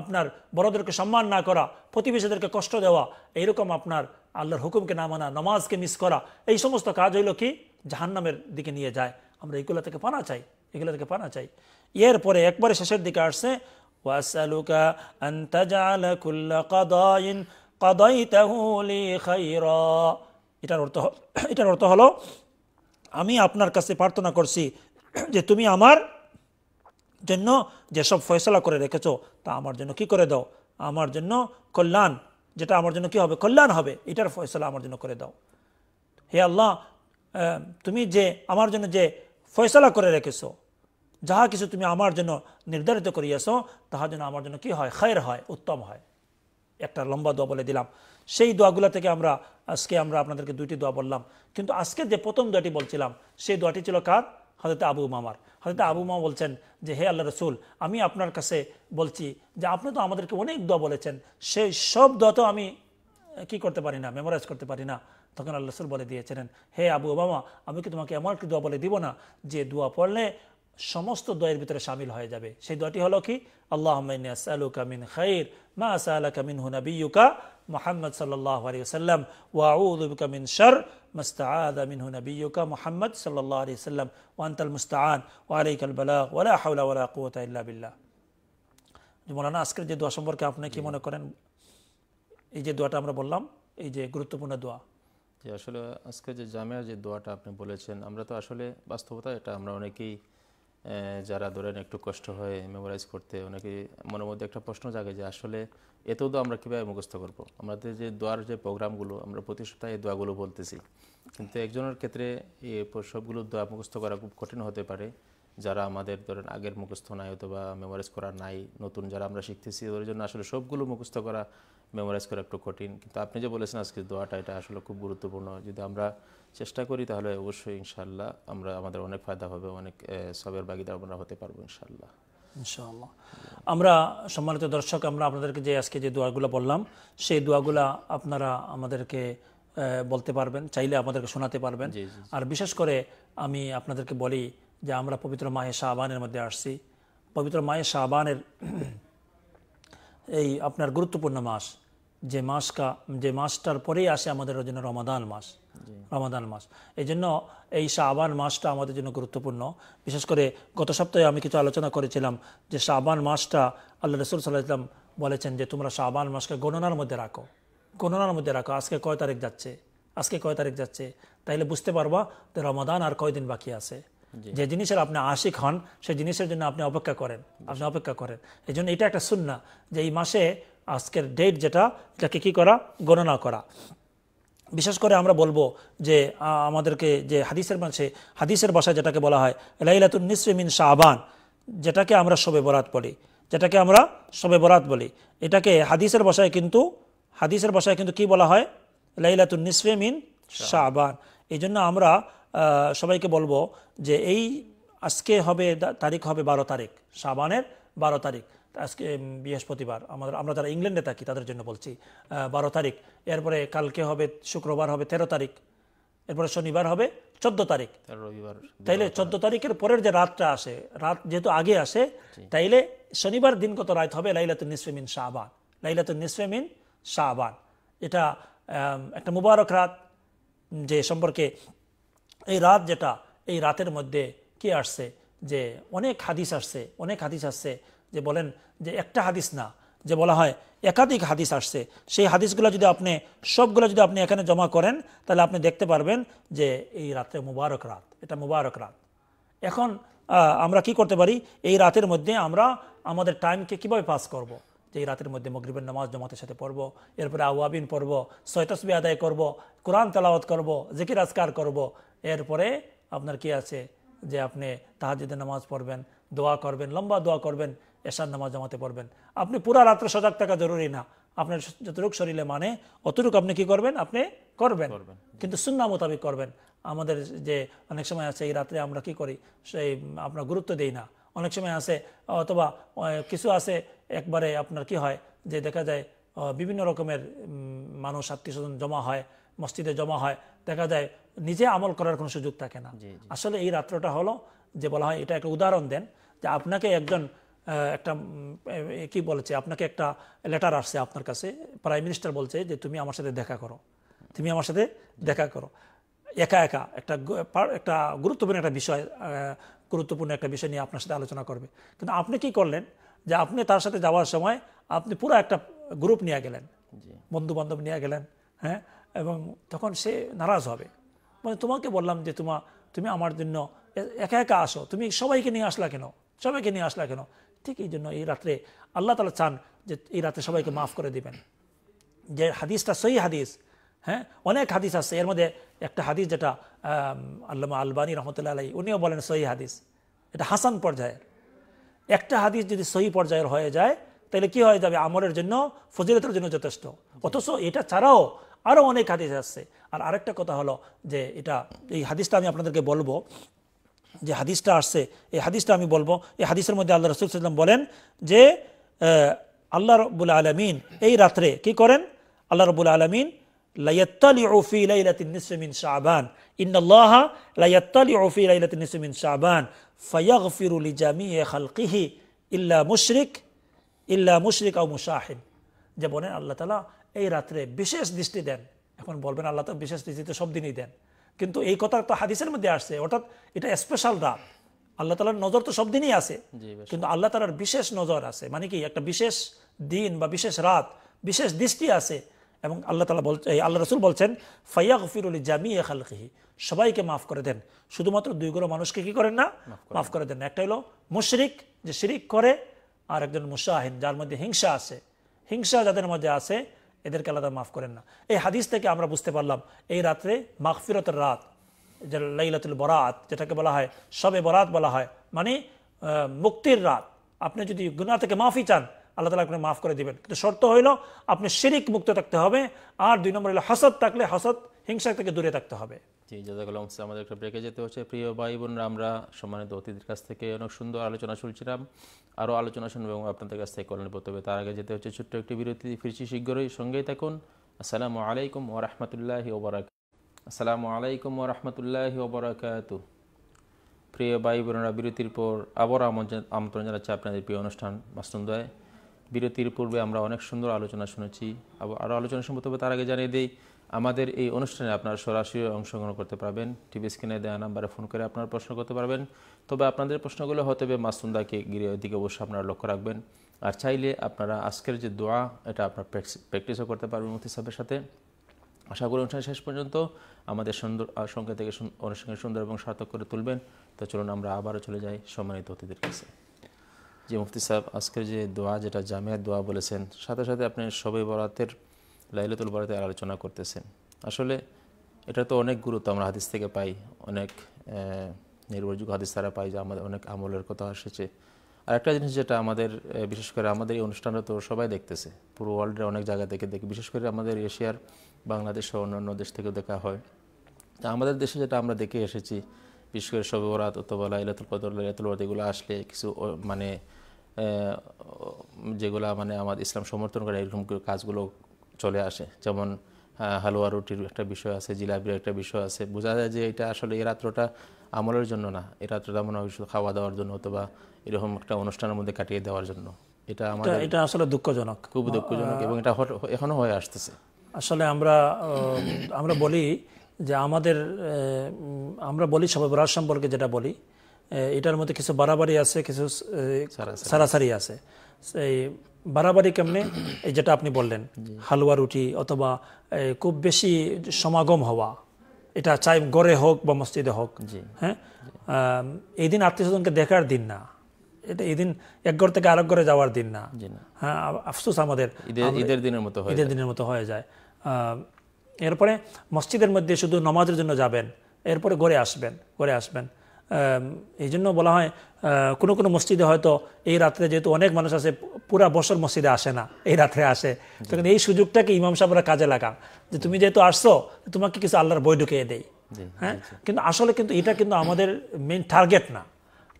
আপনার বড়দেরকে সম্মান না করা প্রতিবেশীদেরকে কষ্ট দেওয়া এইরকম আপনার আল্লাহর হুকুমকে না মানা নামাজকে মিস করা এই সমস্ত কাজ হইল কি জাহান্নামের দিকে নিয়ে যায় আমরা এগুলো থেকে পানা চাই এগুলো থেকে পানা চাই এরপরে একবারে শেষের দিকে আসছে এটার অর্থ এটার অর্থ হলো আমি আপনার কাছে প্রার্থনা করছি যে তুমি আমার জন্য যেসব ফয়সলা করে রেখেছো তা আমার জন্য কি করে দাও আমার জন্য কল্যাণ যেটা আমার জন্য কি হবে কল্যাণ হবে এটার ফয়সলা আমার জন্য করে দাও হে আল্লাহ তুমি যে আমার জন্য যে ফয়সলা করে রেখেছো যাহা কিছু তুমি আমার জন্য নির্ধারিত করিয়াছ তাহার জন্য আমার জন্য কি হয় খায়ের হয় উত্তম হয় একটা লম্বা দোয়া বলে দিলাম সেই দোয়াগুলো থেকে আমরা আজকে আমরা আপনাদেরকে দুইটি দোয়া বললাম কিন্তু আজকে যে প্রথম দোয়াটি বলছিলাম সেই দোয়াটি ছিল কার হজরত আবু মামার হজরত আবু মা বলছেন যে হে আল্লাহ রসুল আমি আপনার কাছে বলছি যে আপনি তো আমাদেরকে অনেক দোয়া বলেছেন সেই সব দোয়া তো আমি কি করতে পারি না মেমোরাইজ করতে পারি না তখন আল্লাহ রসুল বলে দিয়েছিলেন হে আবু ওবামা আমি কি তোমাকে এমন একটি দোয়া বলে দিব না যে দোয়া পড়লে সমস্ত দয়ের ভিতরে সামিল হয়ে যাবে সেই দোয়াটি হলো কি আল্লাহ মিন খাইর মা আসা আল্লাহ কামিন ইউকা মোহাম্মদ সাল্লাহ আলী সাল্লাম ওয়াউদুবিকা মিন শর مستعاذ منه نبيك محمد صلى الله عليه وسلم وأنت المستعان وعليك البلاغ ولا حول ولا قوة إلا بالله মৌলানা আজকের যে দোয়া সম্পর্কে আপনি কি মনে করেন এই যে দোয়াটা আমরা বললাম এই যে গুরুত্বপূর্ণ দোয়া যে আসলে আজকে যে জামিয়ার যে দোয়াটা আপনি বলেছেন আমরা তো আসলে বাস্তবতা এটা আমরা অনেকেই যারা ধরেন একটু কষ্ট হয় মেমোরাইজ করতে অনেকে মনের মধ্যে একটা প্রশ্ন জাগে যে আসলে এত দোয়া আমরা কীভাবে মুখস্থ করব। আমাদের যে দোয়ার যে প্রোগ্রামগুলো আমরা প্রতি সপ্তাহে দোয়াগুলো বলতেছি কিন্তু একজনের ক্ষেত্রে এই সবগুলো দোয়া মুখস্থ করা খুব কঠিন হতে পারে যারা আমাদের ধরেন আগের মুখস্থ নাই অথবা মেমোরাইজ করা নাই নতুন যারা আমরা শিখতেছি ওদের জন্য আসলে সবগুলো মুখস্থ করা মেমোরাইজ করা একটু কঠিন কিন্তু আপনি যে বলেছেন আজকে দোয়াটা এটা আসলে খুব গুরুত্বপূর্ণ যদি আমরা চেষ্টা করি তাহলে অবশ্যই ইনশাল্লাহ আমরা আমাদের অনেক ফায়দা হবে অনেক সবের বাগিদার আমরা হতে পারবো ইনশাল্লাহ ইনশাআল্লাহ আমরা সম্মানিত দর্শক আমরা আপনাদেরকে যে আজকে যে দোয়াগুলো বললাম সেই দোয়াগুলো আপনারা আমাদেরকে বলতে পারবেন চাইলে আমাদেরকে শোনাতে পারবেন আর বিশেষ করে আমি আপনাদেরকে বলি যে আমরা পবিত্র মায়ে শাহবানের মধ্যে আসছি পবিত্র মায়ে শাহবানের এই আপনার গুরুত্বপূর্ণ মাস যে মাসকা যে মাসটার পরেই আসে আমাদের জন্য রমাদান মাস রমাদান মাস এই জন্য এই শাহবান মাসটা আমাদের জন্য গুরুত্বপূর্ণ বিশেষ করে গত সপ্তাহে আমি কিছু আলোচনা করেছিলাম যে শাহবান মাসটা আল্লাহ রসুল সাল্লাহাম বলেছেন যে তোমরা শাহবান মাসকে গণনার মধ্যে রাখো গণনার মধ্যে রাখো আজকে কয় তারিখ যাচ্ছে আজকে কয় তারিখ যাচ্ছে তাইলে বুঝতে পারবা যে রমাদান আর কয়দিন বাকি আছে যে জিনিসের আপনি আশিক হন সেই জিনিসের জন্য আপনি অপেক্ষা করেন আপনি অপেক্ষা করেন এই জন্য এটা একটা সুন্না যে এই মাসে আজকের ডেট যেটা এটাকে কী করা গণনা করা বিশেষ করে আমরা বলবো যে আমাদেরকে যে হাদিসের মাঝে হাদিসের ভাষায় যেটাকে বলা হয় লাইলাতুল নিসমিন শাহবান যেটাকে আমরা শবে বরাত বলি যেটাকে আমরা শবে বরাত বলি এটাকে হাদিসের ভাষায় কিন্তু হাদিসের ভাষায় কিন্তু কি বলা হয় লাইলাতুল নিসরিমিন শাহবান এই জন্য আমরা সবাইকে বলবো যে এই আজকে হবে তারিখ হবে বারো তারিখ শাহবানের বারো তারিখ আজকে বৃহস্পতিবার আমাদের আমরা যারা ইংল্যান্ডে থাকি তাদের জন্য বলছি বারো তারিখ এরপরে কালকে হবে শুক্রবার হবে তেরো তারিখ এরপরে শনিবার হবে চোদ্দ তারিখ রবিবার তাইলে চোদ্দ তারিখের পরের যে রাতটা আসে রাত যেহেতু আগে আসে তাইলে শনিবার দিন কত রাত হবে লাইলাতুল নিসফেমিন শাহবান লাইলাতুল নিসফেমিন শাহবান এটা একটা মুবারক রাত যে সম্পর্কে এই রাত যেটা এই রাতের মধ্যে কি আসছে যে অনেক হাদিস আসছে অনেক হাদিস আসছে যে বলেন যে একটা হাদিস না যে বলা হয় একাধিক হাদিস আসছে সেই হাদিসগুলো যদি আপনি সবগুলো যদি আপনি এখানে জমা করেন তাহলে আপনি দেখতে পারবেন যে এই রাত্রে মুবারক রাত এটা মুবারক রাত এখন আমরা কি করতে পারি এই রাতের মধ্যে আমরা আমাদের টাইমকে কিভাবে পাস করব। যে এই রাতের মধ্যে মগরিবের নামাজ জমাতের সাথে পড়ব এরপরে আওয়াবিন পড়ব সৈতসবি আদায় করব কোরআন তেলাওয়াত করব জিকির আজকার করব এরপরে আপনার কি আছে যে আপনি তাহাজিদের নামাজ পড়বেন দোয়া করবেন লম্বা দোয়া করবেন এশার নামাজ জামাতে পড়বেন আপনি পুরা রাত্রে সজাগ থাকা জরুরি না আপনার যতটুকু শরীরে মানে অতটুকু আপনি কি করবেন আপনি করবেন কিন্তু সুন্না মোতাবেক করবেন আমাদের যে অনেক সময় আছে এই রাত্রে আমরা কি করি সেই আপনার গুরুত্ব দিই না অনেক সময় আছে অথবা কিছু আছে একবারে আপনার কি হয় যে দেখা যায় বিভিন্ন রকমের মানুষ আত্মীয় স্বজন জমা হয় মসজিদে জমা হয় দেখা যায় নিজে আমল করার কোনো সুযোগ থাকে না আসলে এই রাত্রটা হলো যে বলা হয় এটা একটা উদাহরণ দেন যে আপনাকে একজন একটা কি বলেছে আপনাকে একটা লেটার আসছে আপনার কাছে প্রাইম মিনিস্টার বলছে যে তুমি আমার সাথে দেখা করো তুমি আমার সাথে দেখা করো একা একা একটা একটা গুরুত্বপূর্ণ একটা বিষয় গুরুত্বপূর্ণ একটা বিষয় নিয়ে আপনার সাথে আলোচনা করবে কিন্তু আপনি কি করলেন যে আপনি তার সাথে যাওয়ার সময় আপনি পুরো একটা গ্রুপ নিয়ে গেলেন বন্ধু বান্ধব নিয়ে গেলেন হ্যাঁ এবং তখন সে নারাজ হবে মানে তোমাকে বললাম যে তোমা তুমি আমার জন্য একা একা আসো তুমি সবাইকে নিয়ে আসলা কেন সবাইকে নিয়ে আসলা কেন ঠিক এই জন্য এই রাত্রে আল্লাহ তালা চান যে এই রাতে সবাইকে মাফ করে দিবেন যে হাদিসটা সই হাদিস হ্যাঁ অনেক হাদিস আছে এর মধ্যে একটা হাদিস যেটা আল্লামা আলবানী রহমতুল্লাহ আলাই উনিও বলেন সহি হাদিস এটা হাসান পর্যায়ের একটা হাদিস যদি সহি পর্যায়ের হয়ে যায় তাহলে কি হয়ে যাবে আমলের জন্য ফজিলতের জন্য যথেষ্ট অথচ এটা ছাড়াও আরও অনেক হাদিস আসছে আর আরেকটা কথা হলো যে এটা এই হাদিসটা আমি আপনাদেরকে বলবো যে হাদিসটা আসছে এই হাদিসটা আমি বলবো এই হাদিসের মধ্যে আল্লাহ রাসূল সাল্লাল্লাহু আলাইহি ওয়াসাল্লাম বলেন যে আল্লাহ রাব্বুল আলামিন এই রাতে কি করেন আল্লাহ রাব্বুল আলামিন ফি লাইলাতিন নিসফ মিন শাবান ইন্নাল্লাহা রবুল ফি লাইলাতিন নিসফ মিন শাবান ফায়াগফিরু ইজামি খালকিহি ইল্লা মুশরিক ইল্লা মুশরিক আও মুশাহিন যে বলেন আল্লাহ তাআলা এই রাতে বিশেষ দৃষ্টি দেন এখন বলবেন আল্লাহ তো বিশেষ দৃষ্টি তো সব দিনই দেন কিন্তু এই কথা তো হাদিসের মধ্যে আসছে অর্থাৎ এটা স্পেশাল রাত আল্লাহ তালার নজর তো সব দিনই আছে কিন্তু আল্লাহ তালার বিশেষ নজর আছে মানে কি একটা বিশেষ দিন বা বিশেষ রাত বিশেষ দৃষ্টি আছে এবং আল্লাহ তালা বল আল্লাহ রসুল বলছেন ফাইয়া গফিরুল জামি এ খালকিহি সবাইকে মাফ করে দেন শুধুমাত্র দুই গুলো মানুষকে কি করেন না মাফ করে দেন একটা হলো মুশরিক যে শিরিক করে আর একজন মুসাহিন যার মধ্যে হিংসা আছে হিংসা যাদের মধ্যে আছে এদেরকে আলাদা মাফ করেন না এই হাদিস থেকে আমরা বুঝতে পারলাম এই রাত্রে মাগফিরতের রাত যে লাইলাতুল বরাত যেটাকে বলা হয় সবে বরাত বলা হয় মানে মুক্তির রাত আপনি যদি গুনা থেকে মাফি চান আল্লাহ তালা আপনি মাফ করে দিবেন কিন্তু শর্ত হইল আপনি শিরিক মুক্ত থাকতে হবে আর দুই নম্বর হলো হাসত থাকলে হাসত হিংসা থেকে দূরে থাকতে হবে জি জাজাকাল্লাহ অংশে আমাদের একটা ব্রেকে যেতে হচ্ছে প্রিয় ভাই বোনরা আমরা সম্মানিত অতিথির কাছ থেকে অনেক সুন্দর আলোচনা শুনছিলাম আরও আলোচনা শুনবো এবং আপনাদের কাছ থেকে কল্যাণ পেতে হবে তার আগে যেতে হচ্ছে ছোট্ট একটি বিরতি ফিরছি শীঘ্রই সঙ্গেই থাকুন আসসালামু আলাইকুম ওরহমতুল্লাহি ওবরাক আসসালামু আলাইকুম ওরহমতুল্লাহি ওবরাক প্রিয় ভাই বোনরা বিরতির পর আবার আমন্ত্রণ জানাচ্ছি আপনাদের প্রিয় অনুষ্ঠান মাসুন্দয় বিরতির পূর্বে আমরা অনেক সুন্দর আলোচনা শুনেছি আবার আরও আলোচনা শুনতে হবে তার আগে জানিয়ে দিই আমাদের এই অনুষ্ঠানে আপনারা সরাসরি অংশগ্রহণ করতে পারবেন টিভি স্ক্রিনে দেওয়া নাম্বারে ফোন করে আপনারা প্রশ্ন করতে পারবেন তবে আপনাদের প্রশ্নগুলো হতে হবে মাসুন্দাকে গিরে দিকে অবশ্যই আপনারা লক্ষ্য রাখবেন আর চাইলে আপনারা আজকের যে দোয়া এটা আপনার প্র্যাকটিসও করতে পারবেন মুক্তি সাহেবের সাথে আশা করি অনুষ্ঠান শেষ পর্যন্ত আমাদের সুন্দর সংখ্যা থেকে অনুষ্ঠানকে সুন্দর এবং সার্থক করে তুলবেন তো চলুন আমরা আবারও চলে যাই সম্মানিত অতিথির কাছে যে মুফতি সাহেব আজকের যে দোয়া যেটা জামিয়ার দোয়া বলেছেন সাথে সাথে আপনি সবে বরাতের লাইলাতুল বারাতে আলোচনা করতেছেন আসলে এটা তো অনেক গুরুত্ব আমরা হাদিস থেকে পাই অনেক নির্ভরযোগ্য হাদিস তারা পাই যে আমাদের অনেক আমলের কথা এসেছে আর একটা জিনিস যেটা আমাদের বিশেষ করে আমাদের এই অনুষ্ঠানটা তো সবাই দেখতেছে পুরো ওয়ার্ল্ডের অনেক জায়গা থেকে দেখি বিশেষ করে আমাদের এশিয়ার বাংলাদেশ সহ অন্যান্য দেশ থেকেও দেখা হয় তা আমাদের দেশে যেটা আমরা দেখে এসেছি বিশেষ করে সবে ওরাত অথবা লাইলাতুল কদর লাইলাতুল ওরাত এগুলো আসলে কিছু মানে যেগুলো মানে আমাদের ইসলাম সমর্থন করে এরকম কাজগুলো চলে আসে যেমন হালুয়া রুটির একটা বিষয় আছে জিলাপির একটা বিষয় আছে বোঝা যায় যে এটা আসলে এই রাত্রটা আমলের জন্য না এই রাত্রটা মনে হয় খাওয়া দাওয়ার জন্য অথবা এরকম একটা অনুষ্ঠানের মধ্যে কাটিয়ে দেওয়ার জন্য এটা আমাদের এটা আসলে দুঃখজনক খুব দুঃখজনক এবং এটা এখনও হয়ে আসতেছে আসলে আমরা আমরা বলি যে আমাদের আমরা বলি সবাই সম্পর্কে যেটা বলি এটার মধ্যে কিছু বাড়াবাড়ি আছে কিছু সারাসারি আছে এই বাড়াবাড়ি কেমনে এই যেটা আপনি বললেন হালুয়া রুটি অথবা খুব বেশি সমাগম হওয়া এটা চাই গড়ে হোক বা মসজিদে হোক হ্যাঁ এই দিন আত্মীয় স্বজনকে দেখার দিন না এটা এই দিন এক ঘর থেকে আরেক ঘরে যাওয়ার দিন না হ্যাঁ আফসোস আমাদের ঈদের দিনের মতো ঈদের দিনের মতো হয়ে যায় এরপরে মসজিদের মধ্যে শুধু নমাজের জন্য যাবেন এরপরে ঘরে আসবেন ঘরে আসবেন এই জন্য বলা হয় কোন কোনো মসজিদে হয়তো এই রাত্রে যেহেতু অনেক মানুষ আছে পুরা বছর মসজিদে আসে না এই রাত্রে আসে তখন এই সুযোগটাকে ইমাম সাহেবরা কাজে লাগান যে তুমি যেহেতু আসছো তোমাকে কিছু আল্লাহর বই ঢুকিয়ে দেই হ্যাঁ কিন্তু আসলে কিন্তু এটা কিন্তু আমাদের মেন টার্গেট না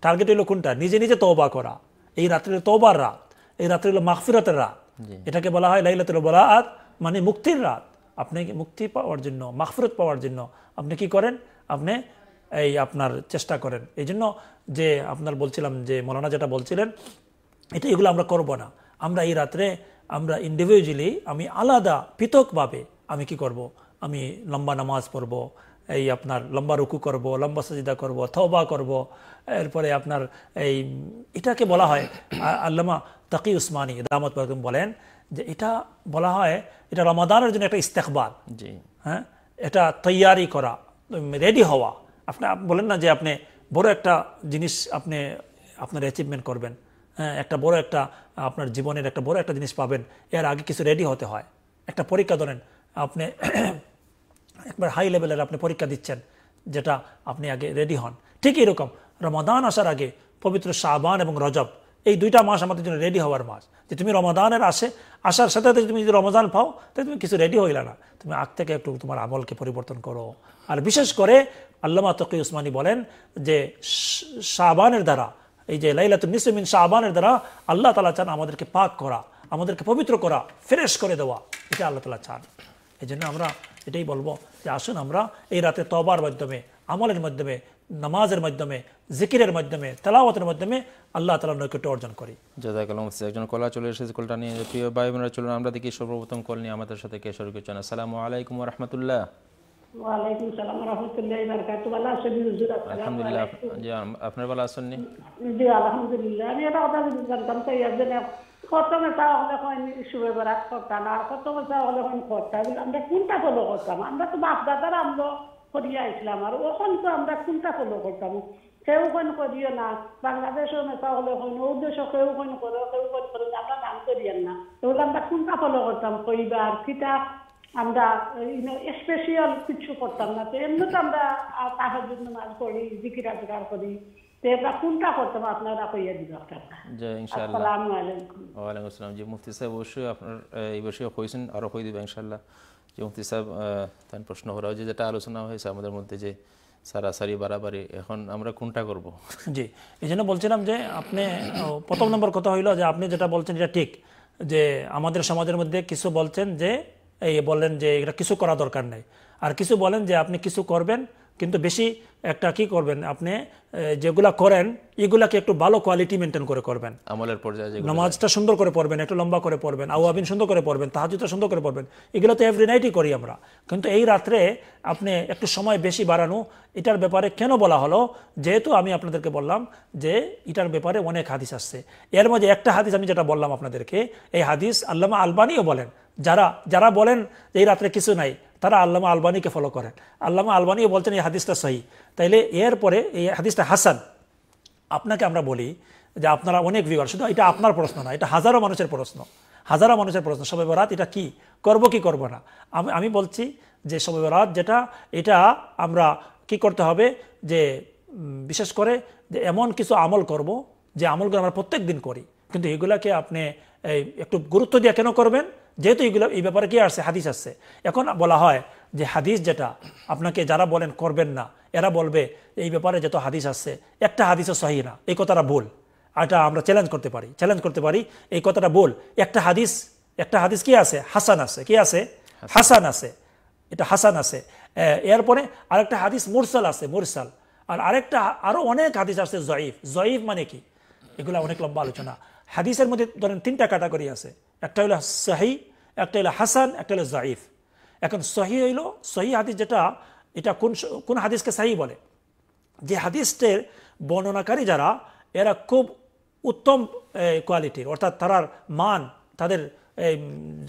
টার্গেট হলো কোনটা নিজে নিজে তওবা করা এই রাত্রে তওবার রাত এই রাত্রে হলো মাহফিরতের রাত এটাকে বলা হয় লাইলাত বলা আর মানে মুক্তির রাত আপনি মুক্তি পাওয়ার জন্য মাহফিরত পাওয়ার জন্য আপনি কি করেন আপনি এই আপনার চেষ্টা করেন এই জন্য যে আপনার বলছিলাম যে মৌলানা যেটা বলছিলেন এটা এগুলো আমরা করব না আমরা এই রাত্রে আমরা ইন্ডিভিজুয়ালি আমি আলাদা পৃথকভাবে আমি কি করব। আমি লম্বা নামাজ পড়ব এই আপনার লম্বা রুকু করব লম্বা সাজিদা করব থবা করব এরপরে আপনার এই এটাকে বলা হয় আল্লামা তাকি উসমানী দামত বরকম বলেন যে এটা বলা হয় এটা রমাদানের জন্য একটা ইস্তেকবার হ্যাঁ এটা তৈয়ারি করা রেডি হওয়া আপনি বলেন না যে আপনি বড় একটা জিনিস আপনি আপনার অ্যাচিভমেন্ট করবেন হ্যাঁ, একটা বড় একটা আপনার জীবনের একটা বড় একটা জিনিস পাবেন এর আগে কিছু রেডি হতে হয় একটা পরীক্ষা ধরেন আপনি একবার হাই লেভেলের আপনি পরীক্ষা দিচ্ছেন যেটা আপনি আগে রেডি হন ঠিক এরকম রমাদান আসার আগে পবিত্র সাবান এবং রজব এই দুইটা মাস আমাদের জন্য রেডি হওয়ার মাস যে তুমি রমাদানের আসে আসার সাথে সাথে তুমি যদি রমাদান পাও তাহলে তুমি কিছু রেডি হইলে না তুমি আগ থেকে একটু তোমার আমলকে পরিবর্তন করো আর বিশেষ করে আল্লামা তকি উসমানী বলেন যে শাহবানের দ্বারা এই যে লাইলাতুল নিসমিন শাহবানের দ্বারা আল্লাহ তালা চান আমাদেরকে পাক করা আমাদেরকে পবিত্র করা ফ্রেশ করে দেওয়া এটা আল্লাহ তালা চান এই জন্য আমরা এটাই বলবো যে আসুন আমরা এই রাতে তবার মাধ্যমে আমলের মাধ্যমে নামাজের মাধ্যমে জিকিরের মাধ্যমে তেলাওয়াতের মাধ্যমে আল্লাহ তালা নৈকট্য অর্জন করি একজন কলা চলে এসেছে কলটা নিয়ে প্রিয় ভাই বোনেরা চলুন আমরা দেখি সর্বপ্রথম কল নিয়ে আমাদের সাথে কে সরকার আসসালামু আলাইকুম রহমতুল্লাহ ওয়ালাইকুম আমরা কোনটা ফলো করতাম তো আমরা কোনটা ফলো করতাম কেউ কোন করিও না বাংলাদেশও হলে কেউ কোন করো কেউ কোন আমরা নাম করিয়েন না আমরা কোনটা ফলো করতাম কইবার কিতা আমরা স্পেশাল কিছু করতাম না তো এমনি তো আমরা তাহার জন্য মাল করি জিকি আজগার করি যেটা আলোচনা হয়েছে আমাদের মধ্যে যে এখন আমরা কোনটা জি এই জন্য বলছিলাম যে আপনি প্রথম নম্বর কথা হইলো যে আপনি যেটা বলছেন এটা ঠিক যে আমাদের সমাজের মধ্যে কিছু বলছেন যে এই বলেন যে এটা কিছু করা দরকার নেই আর কিছু বলেন যে আপনি কিছু করবেন কিন্তু বেশি একটা কি করবেন আপনি যেগুলা করেন এগুলাকে একটু ভালো কোয়ালিটি মেনটেন করে করবেন আমলের পর্যায়ে নামাজটা সুন্দর করে পড়বেন একটু লম্বা করে পড়বেন আওয়াবিন সুন্দর করে পড়বেন তাহাজুটা সুন্দর করে পড়বেন এগুলো তো এভরি নাইটই করি আমরা কিন্তু এই রাত্রে আপনি একটু সময় বেশি বাড়ানো এটার ব্যাপারে কেন বলা হলো যেহেতু আমি আপনাদেরকে বললাম যে এটার ব্যাপারে অনেক হাদিস আসছে এর মধ্যে একটা হাদিস আমি যেটা বললাম আপনাদেরকে এই হাদিস আল্লামা আলবানিও বলেন যারা যারা বলেন এই রাত্রে কিছু নাই তারা আল্লামা আলবানিকে ফলো করেন আল্লামা আলবানিও বলছেন এই হাদিসটা সহি তাইলে এরপরে এই হাদিসটা হাসান আপনাকে আমরা বলি যে আপনারা অনেক বিগড় শুধু এটা আপনার প্রশ্ন না এটা হাজারো মানুষের প্রশ্ন হাজারো মানুষের প্রশ্ন সবাই বরাত এটা কি করব কি করব না আমি আমি বলছি যে সবাই বরাত যেটা এটা আমরা কি করতে হবে যে বিশেষ করে যে এমন কিছু আমল করব যে আমলগুলো আমরা প্রত্যেক দিন করি কিন্তু এগুলাকে আপনি একটু গুরুত্ব দিয়ে কেন করবেন যেহেতু এইগুলো এই ব্যাপারে কি আসছে হাদিস আসছে এখন বলা হয় যে হাদিস যেটা আপনাকে যারা বলেন করবেন না এরা বলবে এই ব্যাপারে যত হাদিস আসছে একটা হাদিসও সহি না এই কথাটা ভুল এটা আমরা চ্যালেঞ্জ করতে পারি চ্যালেঞ্জ করতে পারি এই কথাটা ভুল একটা হাদিস একটা হাদিস কি আছে হাসান আছে কি আছে হাসান আছে এটা হাসান আছে এরপরে আরেকটা হাদিস মুরসাল আছে মুরসাল আর আরেকটা আরও অনেক হাদিস আছে জয়ীফ জয়ীফ মানে কি এগুলো অনেক লম্বা আলোচনা হাদিসের মধ্যে ধরেন তিনটা ক্যাটাগরি আছে একটা হলো সাহি একটা হলো হাসান একটা হলো জাইফ এখন সহি হইল সহি হাদিস যেটা এটা কোন কোন হাদিসকে সাহি বলে যে হাদিসটের বর্ণনাকারী যারা এরা খুব উত্তম কোয়ালিটির অর্থাৎ তারার মান তাদের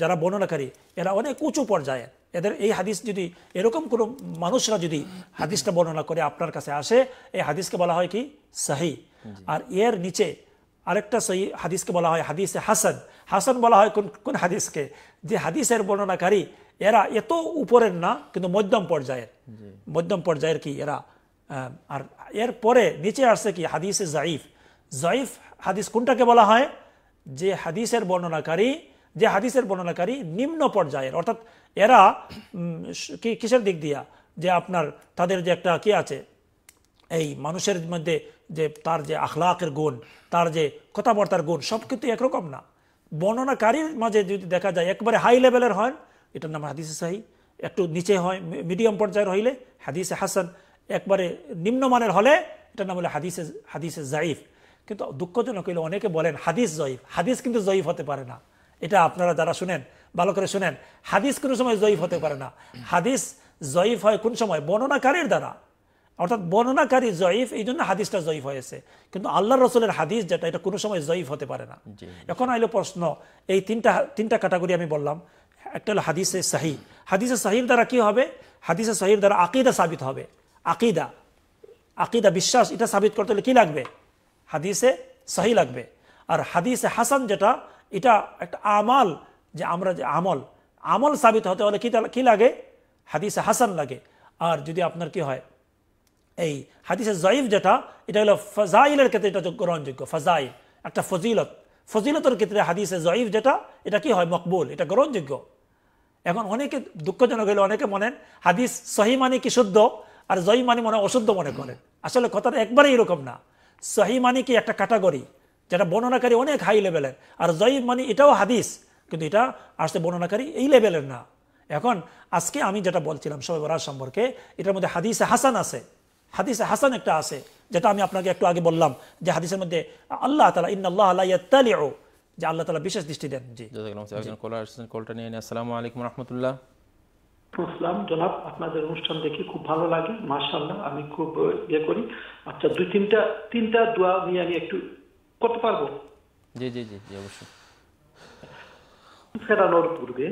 যারা বর্ণনাকারী এরা অনেক উঁচু পর্যায়ে এদের এই হাদিস যদি এরকম কোনো মানুষরা যদি হাদিসটা বর্ণনা করে আপনার কাছে আসে এই হাদিসকে বলা হয় কি সাহি আর এর নিচে আরেকটা সই হাদিসকে বলা হয় হাদিসে হাসান হাসান বলা হয় কোন কোন হাদিসকে যে হাদিসের বর্ণনাকারী এরা এত উপরের না কিন্তু মধ্যম পর্যায়ের মধ্যম পর্যায়ের কি এরা আর এর পরে নিচে আসছে কি হাদিসে জাইফ জাইফ হাদিস কোনটাকে বলা হয় যে হাদিসের বর্ণনাকারী যে হাদিসের বর্ণনাকারী নিম্ন পর্যায়ের অর্থাৎ এরা কিসের দিক দিয়া যে আপনার তাদের যে একটা কি আছে এই মানুষের মধ্যে যে তার যে আখলাকের গুণ তার যে কথাবার্তার গুণ সব কিন্তু একরকম না বর্ণনাকারীর মাঝে যদি দেখা যায় একবারে হাই লেভেলের হয় এটার নাম হাদিসে সাহি একটু নিচে হয় মিডিয়াম পর্যায়ের হইলে হাদিসে হাসান একবারে নিম্নমানের হলে এটার নাম হলে হাদিসে হাদিসে জাইফ কিন্তু দুঃখজনক হইলে অনেকে বলেন হাদিস জয়ীফ হাদিস কিন্তু জয়ীফ হতে পারে না এটা আপনারা যারা শুনেন ভালো করে শুনেন হাদিস কোনো সময় জয়ীফ হতে পারে না হাদিস জয়ীফ হয় কোন সময় বর্ণনাকারীর দ্বারা অর্থাৎ বর্ণনাকারী জয়ীফ এই জন্য হাদিসটা জয়ীফ হয়েছে কিন্তু আল্লাহ রসুলের হাদিস যেটা এটা কোনো সময় জয়ীফ হতে পারে না এখন আইলো প্রশ্ন এই তিনটা তিনটা ক্যাটাগরি আমি বললাম একটা হলো হাদিসে সাহি হাদিসে সাহির দ্বারা কি হবে হাদিসে সাহির দ্বারা আকিদা সাবিত হবে আকিদা আকিদা বিশ্বাস এটা সাবিত করতে হলে কি লাগবে হাদিসে সাহি লাগবে আর হাদিসে হাসান যেটা এটা একটা আমাল যে আমরা যে আমল আমল সাবিত হতে হলে কি লাগে হাদিসে হাসান লাগে আর যদি আপনার কি হয় এই হাদিসের জয়ীফ যেটা এটা হলো ফাজাইলের ক্ষেত্রে এটা গ্রহণযোগ্য ফাজাই একটা ফজিলত ফজিলতর ক্ষেত্রে হাদিসে জয়ীফ যেটা এটা কি হয় মকবুল এটা গ্রহণযোগ্য এখন অনেকে দুঃখজনক হইলে অনেকে মনেন হাদিস সহি মানে কি শুদ্ধ আর জয়ী মানে মনে অশুদ্ধ মনে করেন আসলে কথাটা একবারে এরকম না সহি মানে কি একটা ক্যাটাগরি যেটা বর্ণনাকারী অনেক হাই লেভেলের আর জয়ীফ মানে এটাও হাদিস কিন্তু এটা আসতে বর্ণনাকারী এই লেভেলের না এখন আজকে আমি যেটা বলছিলাম সবাই বরার সম্পর্কে এটার মধ্যে হাদিসে হাসান আছে হাদিসে হাসান একটা আছে যেটা আমি আপনাকে একটু আগে বললাম যে হাদিসের মধ্যে আল্লাহ তালা ইন আল্লাহ আল্লাহ যে আল্লাহ তালা বিশেষ দৃষ্টি দেন জি কলটা নিয়ে আসসালামু আলাইকুম রহমতুল্লাহ আসসালাম জনাব আপনাদের অনুষ্ঠান দেখে খুব ভালো লাগে মার্শাল্লাহ আমি খুব ইয়ে করি আচ্ছা দুই তিনটা তিনটা দোয়া নিয়ে আমি একটু করতে পারবো জি জি জি অবশ্যই ফেরানোর পূর্বে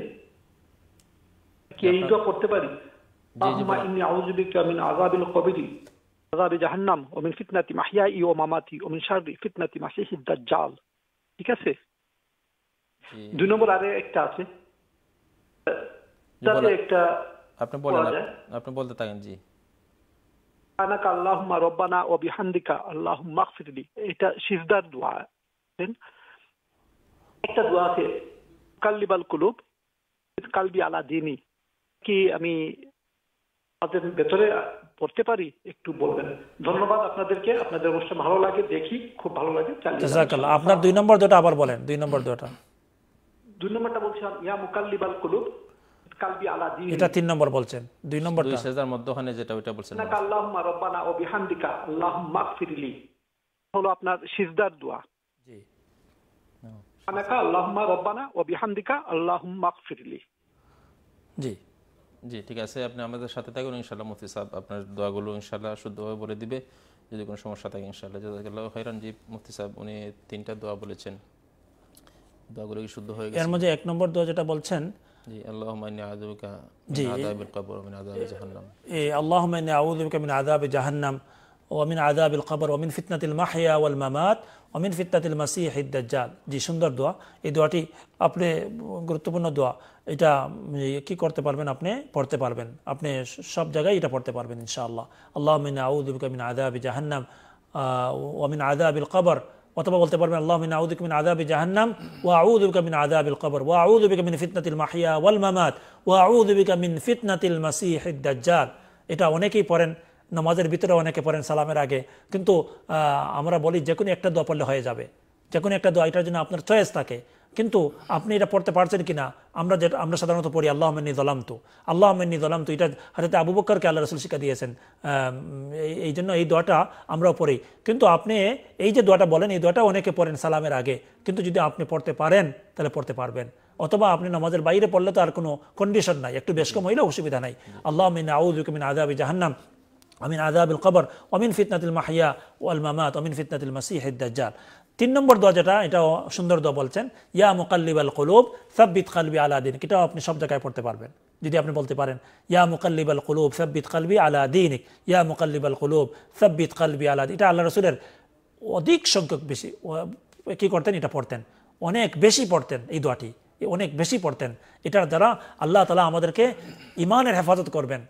কি এই দোয়া করতে পারি আউযু বিকা মিন আযাবিল কবিরি عذاب جهنم ومن فتنة محيائي ومماتي ومن شر فتنة مسيح الدجال ঠিক দুই নম্বর আরে একটা আছে তাতে একটা আপনি বলেন আপনি বলতে থাকেন জি আনাকা আল্লাহুম্মা রব্বানা ওয়া বিহামদিকা আল্লাহুম্মা ইগফিরলি এটা সিজদার দোয়া একটা দোয়া আছে কাল্লিবাল কুলুব কালবি আলা দিনি কি আমি আমাদের ভেতরে পড়তে পারি একটু বলবেন ধন্যবাদ আপনাদেরকে আপনাদের অবশ্যই ভালো লাগে দেখি খুব ভালো লাগে আপনার দুই নম্বর দুটা আবার বলেন দুই নম্বর হ্যাঁ। দুটা দুই নম্বরটা বলছিলাম ইয়া মুকাল্লিবাল কুলুব রব্বানা জি জি ঠিক আছে আপনি আমাদের সাথে থাকুন ইনশাল্লাহ মুফতি সাহেব আপনার দোয়াগুলো ইনশাল্লাহ শুদ্ধভাবে বলে দিবে যদি কোনো সমস্যা থাকে ইনশাল্লাহ জাজাকাল্লাহ হয়রান জি মুফতি সাহেব উনি তিনটা দোয়া বলেছেন দোয়াগুলো কি শুদ্ধ হয়ে গেছে এর মধ্যে এক নম্বর দোয়া যেটা বলছেন জি আল্লাহুম্মা মাইনি আউযুবিকা মিন আযাবিল কবর ওয়া মিন আযাবি জাহান্নাম এ আল্লাহুম্মা মাইনি আউযুবিকা মিন আযাবি জাহান্নাম ওমিন আদাবিল খবর ওমিন ফিতনাতিল মাহিয়া ওয়াল মামাত অমিন ফিতনাতিল মাসিহ ইদ্দাজ্জাল জি সুন্দর দোয়া এই দোয়াটি আপনি গুরুত্বপূর্ণ দোয়া এটা কি করতে পারবেন আপনি পড়তে পারবেন আপনি সব জায়গায় এটা পড়তে পারবেন ইনশাআল্লাহ আল্লাহ মিন আউদ্দিক মিন আদাবি জাহান্নাম ওমিন আদাবিল কবর অথবা বলতে পারবেন আল্লাহ মিন আউদ্দিক মিন আদাবি জাহান্নাম ওয়া আউদ্দিক মিন আদাবিল কবর ওয়া আউদ্দিক মিন ফিতনাতিল মাহিয়া ওয়াল মামাত ওয়া আউদ্দিক মিন ফিতনাতিল মাসিহ ইদ্দাজ্জাল এটা অনেকেই পড়েন নামাজের ভিতরে অনেকে পড়েন সালামের আগে কিন্তু আমরা বলি যে কোনো একটা দোয়া পড়লে হয়ে যাবে যে কোনো একটা দোয়া এটার জন্য আপনার চয়েস থাকে কিন্তু আপনি এটা পড়তে পারছেন কিনা আমরা যেটা আমরা সাধারণত পড়ি আল্লাহ মেনি দলাম তো আল্লাহ মেনি দলাম তো এটা হাতে আবু বক্করকে আল্লাহ রসুল শিক্ষা দিয়েছেন এই জন্য এই দোয়াটা আমরাও পড়ি কিন্তু আপনি এই যে দোয়াটা বলেন এই দোয়াটা অনেকে পড়েন সালামের আগে কিন্তু যদি আপনি পড়তে পারেন তাহলে পড়তে পারবেন অথবা আপনি নামাজের বাইরে পড়লে তো আর কোনো কন্ডিশন নাই একটু বেশ কম হইলে অসুবিধা নাই আল্লাহ মিন আউজুক মিন আদাবি জাহান্নাম অমিন আদাবিল কবর অমিন ফিতনাতিল মাহিয়া ওয়াল মামাত অমিন ফিতনাতিল মাসিহিদ্দাজ্জাল তিন নম্বর দোয়া যেটা এটাও সুন্দর দোয়া বলছেন ইয়া মুকাল্লিব আল কলুব সাব্বিত কালবি দিন এটাও আপনি সব জায়গায় পড়তে পারবেন যদি আপনি বলতে পারেন ইয়া মুকাল্লিব কুলুব কলুব সাব্বিত কালবি আলা দিন ইয়া মুকাল্লিব কুলুব কলুব সাব্বিত কালবি আলা এটা আল্লাহ রসুলের অধিক সংখ্যক বেশি কী করতেন এটা পড়তেন অনেক বেশি পড়তেন এই দোয়াটি অনেক বেশি পড়তেন এটার দ্বারা আল্লাহ তালা আমাদেরকে ইমানের হেফাজত করবেন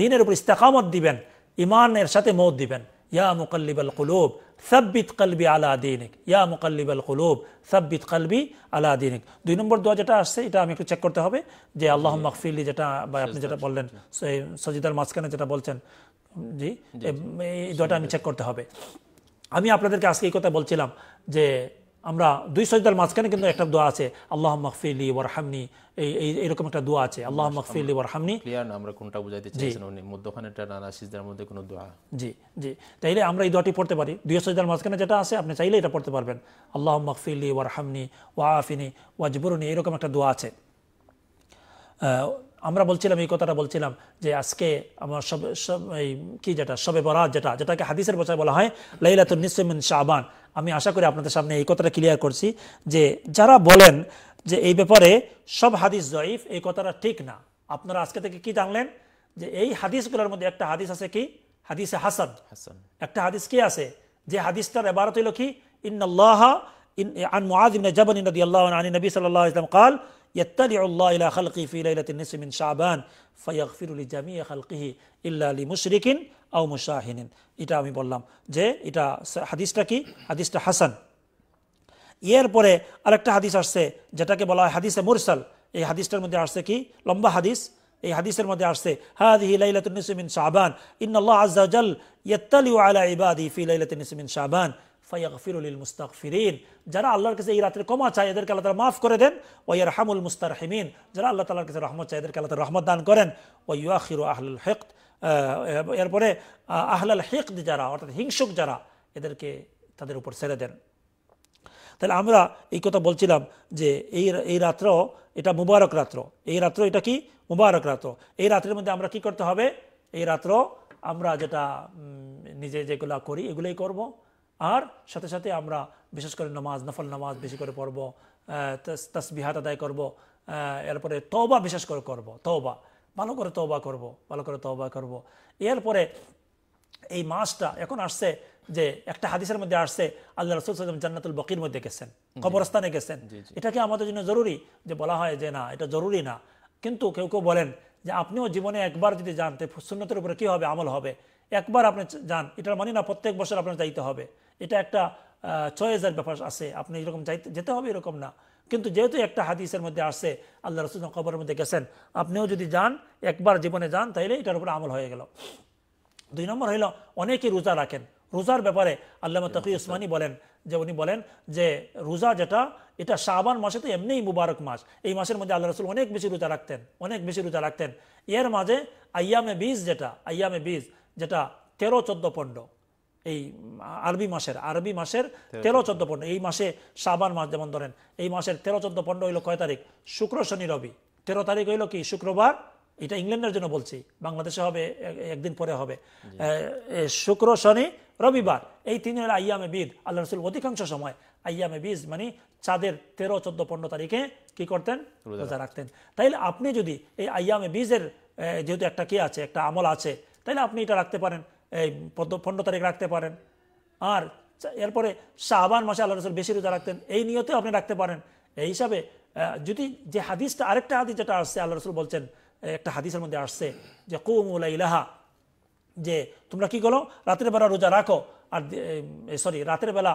দিনের উপর ইস্তেকামত দিবেন ইমানের সাথে মত দিবেন ইয়া মুকল্লিবাল কুলুব সাব্বিত কলবি আলা দিনিক ইয়া মুকল্লিবাল কুলুব সাব্বিত কলবি আলা দিনিক দুই নম্বর দোয়া যেটা আসছে এটা আমি একটু চেক করতে হবে যে আল্লাহ মকফিলি যেটা বা আপনি যেটা বললেন সজিদার মাঝখানে যেটা বলছেন জি এই দোয়াটা আমি চেক করতে হবে আমি আপনাদেরকে আজকে এই কথা বলছিলাম যে আমরা দুই সজদার মাঝখানে কিন্তু একটা দোয়া আছে আল্লাহ মকফিলি ওয়ারহামনি এই এরকম একটা দোয়া আছে আল্লাহ মকফিলি ওয়ারহামনি হামনি আমরা কোনটা বুঝাইতে চাইছেন মধ্যখানে সিজদার মধ্যে কোনো দোয়া জি জি তাইলে আমরা এই দোয়াটি পড়তে পারি দুই সজদার মাঝখানে যেটা আছে আপনি চাইলে এটা পড়তে পারবেন আল্লাহ মকফিলি ওয়ারহামনি ওয়া ওয়াজবরুনি এরকম একটা দোয়া আছে আমরা বলছিলাম এই কথাটা বলছিলাম যে আজকে আমার সব সব এই কী যেটা সবে বরাত যেটা যেটাকে হাদিসের বছর বলা হয় লাইলাতুল নিসমিন শাহবান আমি আশা করি আপনাদের সামনে এই কথাটা ক্লিয়ার করছি যে যারা বলেন যে এই ব্যাপারে সব হাদিস জয়ীফ এই কথাটা ঠিক না আপনারা আজকে থেকে কি জানলেন যে এই হাদিসগুলোর মধ্যে একটা হাদিস আছে কি হাদিসে হাসান হাসান একটা হাদিস কি আছে যে হাদিসটার এবার হইল কি ইন্নআল্লাহ عن معاذ আও মুশাহিনিন এটা আমি বললাম যে এটা হাদিসটা কি হাদিসটা হাসান এরপরে আরেকটা হাদিস আসছে যেটাকে বলা হয় হাদিসে মুরসাল এই হাদিসটার মধ্যে আসছে কি লম্বা হাদিস এই হাদিসের মধ্যে আসছে হাদি লাইলাতুন্নিসমিন শাহবান ইন্নআল্লাহ আজাল ইয়াত্তালি আলা ইবাদি ফি লাইলাতুন্নিসমিন শাহবান ফাইয়াগফিরুল মুস্তাক ফিরিন যারা আল্লাহর কাছে এই রাতের ক্ষমা চায় এদেরকে আল্লাহ তালা মাফ করে দেন ওয়ার হামুল মুস্তার হেমিন যারা আল্লাহ তালার কাছে রহমত চায় এদেরকে আল্লাহ রহমত দান করেন ওয়াখির আহলুল হেক্ত এরপরে আহলাল হিকদ যারা অর্থাৎ হিংসুক যারা এদেরকে তাদের উপর ছেড়ে দেন তাহলে আমরা এই কথা বলছিলাম যে এই এই রাত্র এটা মুবারক রাত্র এই রাত্র এটা কি মুবারক রাত্র এই রাত্রের মধ্যে আমরা কি করতে হবে এই রাত্র আমরা যেটা নিজে যেগুলা করি এগুলোই করব আর সাথে সাথে আমরা বিশেষ করে নামাজ নফল নামাজ বেশি করে পড়বো তসবিহাত আদায় করব এরপরে তওবা বিশেষ করে করব তওবা ভালো করে তবা করব ভালো করে তবা করব এরপরে এই মাসটা এখন আসছে যে একটা হাদিসের মধ্যে আসছে আল্লাহ রসুল জান্নাতুল বকির মধ্যে গেছেন কবরস্থানে গেছেন এটা কি আমাদের জন্য জরুরি যে বলা হয় যে না এটা জরুরি না কিন্তু কেউ কেউ বলেন যে আপনিও জীবনে একবার যদি যান তো সুন্নতের উপরে কী হবে আমল হবে একবার আপনি যান এটার মানে না প্রত্যেক বছর আপনার যাইতে হবে এটা একটা চয়েসের ব্যাপার আছে আপনি এরকম যাইতে যেতে হবে এরকম না কিন্তু যেহেতু একটা হাদিসের মধ্যে আসছে আল্লাহ রসুল কবরের মধ্যে গেছেন আপনিও যদি যান একবার জীবনে যান তাহলে এটার উপরে আমল হয়ে গেল দুই নম্বর হইল অনেকে রোজা রাখেন রোজার ব্যাপারে আল্লাহ তকি আচ্ছা। উসমানী বলেন যে উনি বলেন যে রোজা যেটা এটা শাহবান মাসে তো এমনিই মুবারক মাস এই মাসের মধ্যে আল্লাহ রসুল অনেক বেশি রোজা রাখতেন অনেক বেশি রোজা রাখতেন এর মাঝে আইয়ামে বীজ যেটা আইয়ামে বীজ যেটা তেরো চোদ্দ পণ্ড এই আরবি মাসের আরবি মাসের তেরো চোদ্দ পনেরো এই মাসে সাবান মাস যেমন ধরেন এই মাসের তেরো চোদ্দ পনেরো হইলো কয় তারিখ শুক্র শনি রবি তেরো তারিখ হইলো কি শুক্রবার এটা ইংল্যান্ডের জন্য বলছি বাংলাদেশে হবে একদিন পরে হবে শুক্র শনি রবিবার এই তিন হলো আইয়ামে বিদ আল্লাহ রসুল অধিকাংশ সময় আইয়ামে বিজ মানে চাঁদের তেরো চোদ্দ পনেরো তারিখে কি করতেন রোজা রাখতেন তাইলে আপনি যদি এই আইয়ামে বিজের যেহেতু একটা কি আছে একটা আমল আছে তাইলে আপনি এটা রাখতে পারেন এই পনেরো তারিখ রাখতে পারেন আর এরপরে শাহবান মাসে আল্লাহ রসুল বেশি রোজা রাখতেন এই নিয়তেও আপনি রাখতে পারেন এই হিসাবে যদি যে হাদিসটা আরেকটা হাদিস যেটা আসছে আল্লাহ রসুল বলছেন একটা হাদিসের মধ্যে আসছে যে কৌমুলা ইলাহা যে তোমরা কি করো রাতের বেলা রোজা রাখো আর সরি রাতের বেলা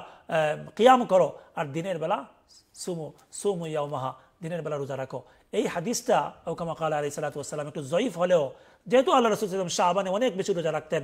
কিয়াম করো আর দিনের বেলা সুমু সুমু ইয়ামাহা দিনের বেলা রোজা রাখো এই হাদিসটা ওকামা কাল আলি সালাতাম একটু জয়ীফ হলেও যেহেতু আল্লাহ রসুল শাহবানে অনেক বেশি রোজা রাখতেন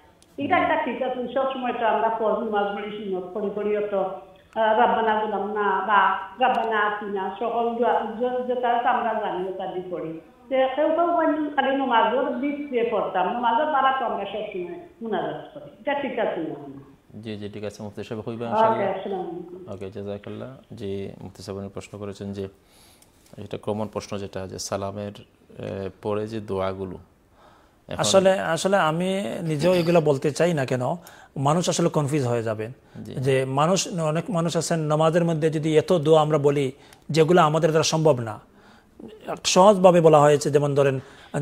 এটা একটা ঠিক আছে সব তো আমরা পড়বো মাঝমারি সুন্দর করি করি অত রাব্বানা গুলাম না বা রাব্বানা আছি না সকল যেটা আমরা জানি ওটা দিয়ে করি খালি নমাজের পড়তাম নমাজের তো আমরা সবসময় করি এটা ঠিক আছে না জি জি ঠিক আছে মুফতি সাহেব ওকে জাযাকাল্লাহ জি মুফতি সাহেব প্রশ্ন করেছেন যে এটা কমন প্রশ্ন যেটা যে সালামের পরে যে দোয়াগুলো আসলে আসলে আমি নিজেও এগুলো বলতে চাই না কেন মানুষ আসলে কনফিউজ হয়ে যাবে যে মানুষ অনেক মানুষ আছেন নামাজের মধ্যে যদি এত দোয়া আমরা বলি যেগুলো আমাদের দ্বারা সম্ভব না সহজভাবে বলা হয়েছে যেমন ধরেন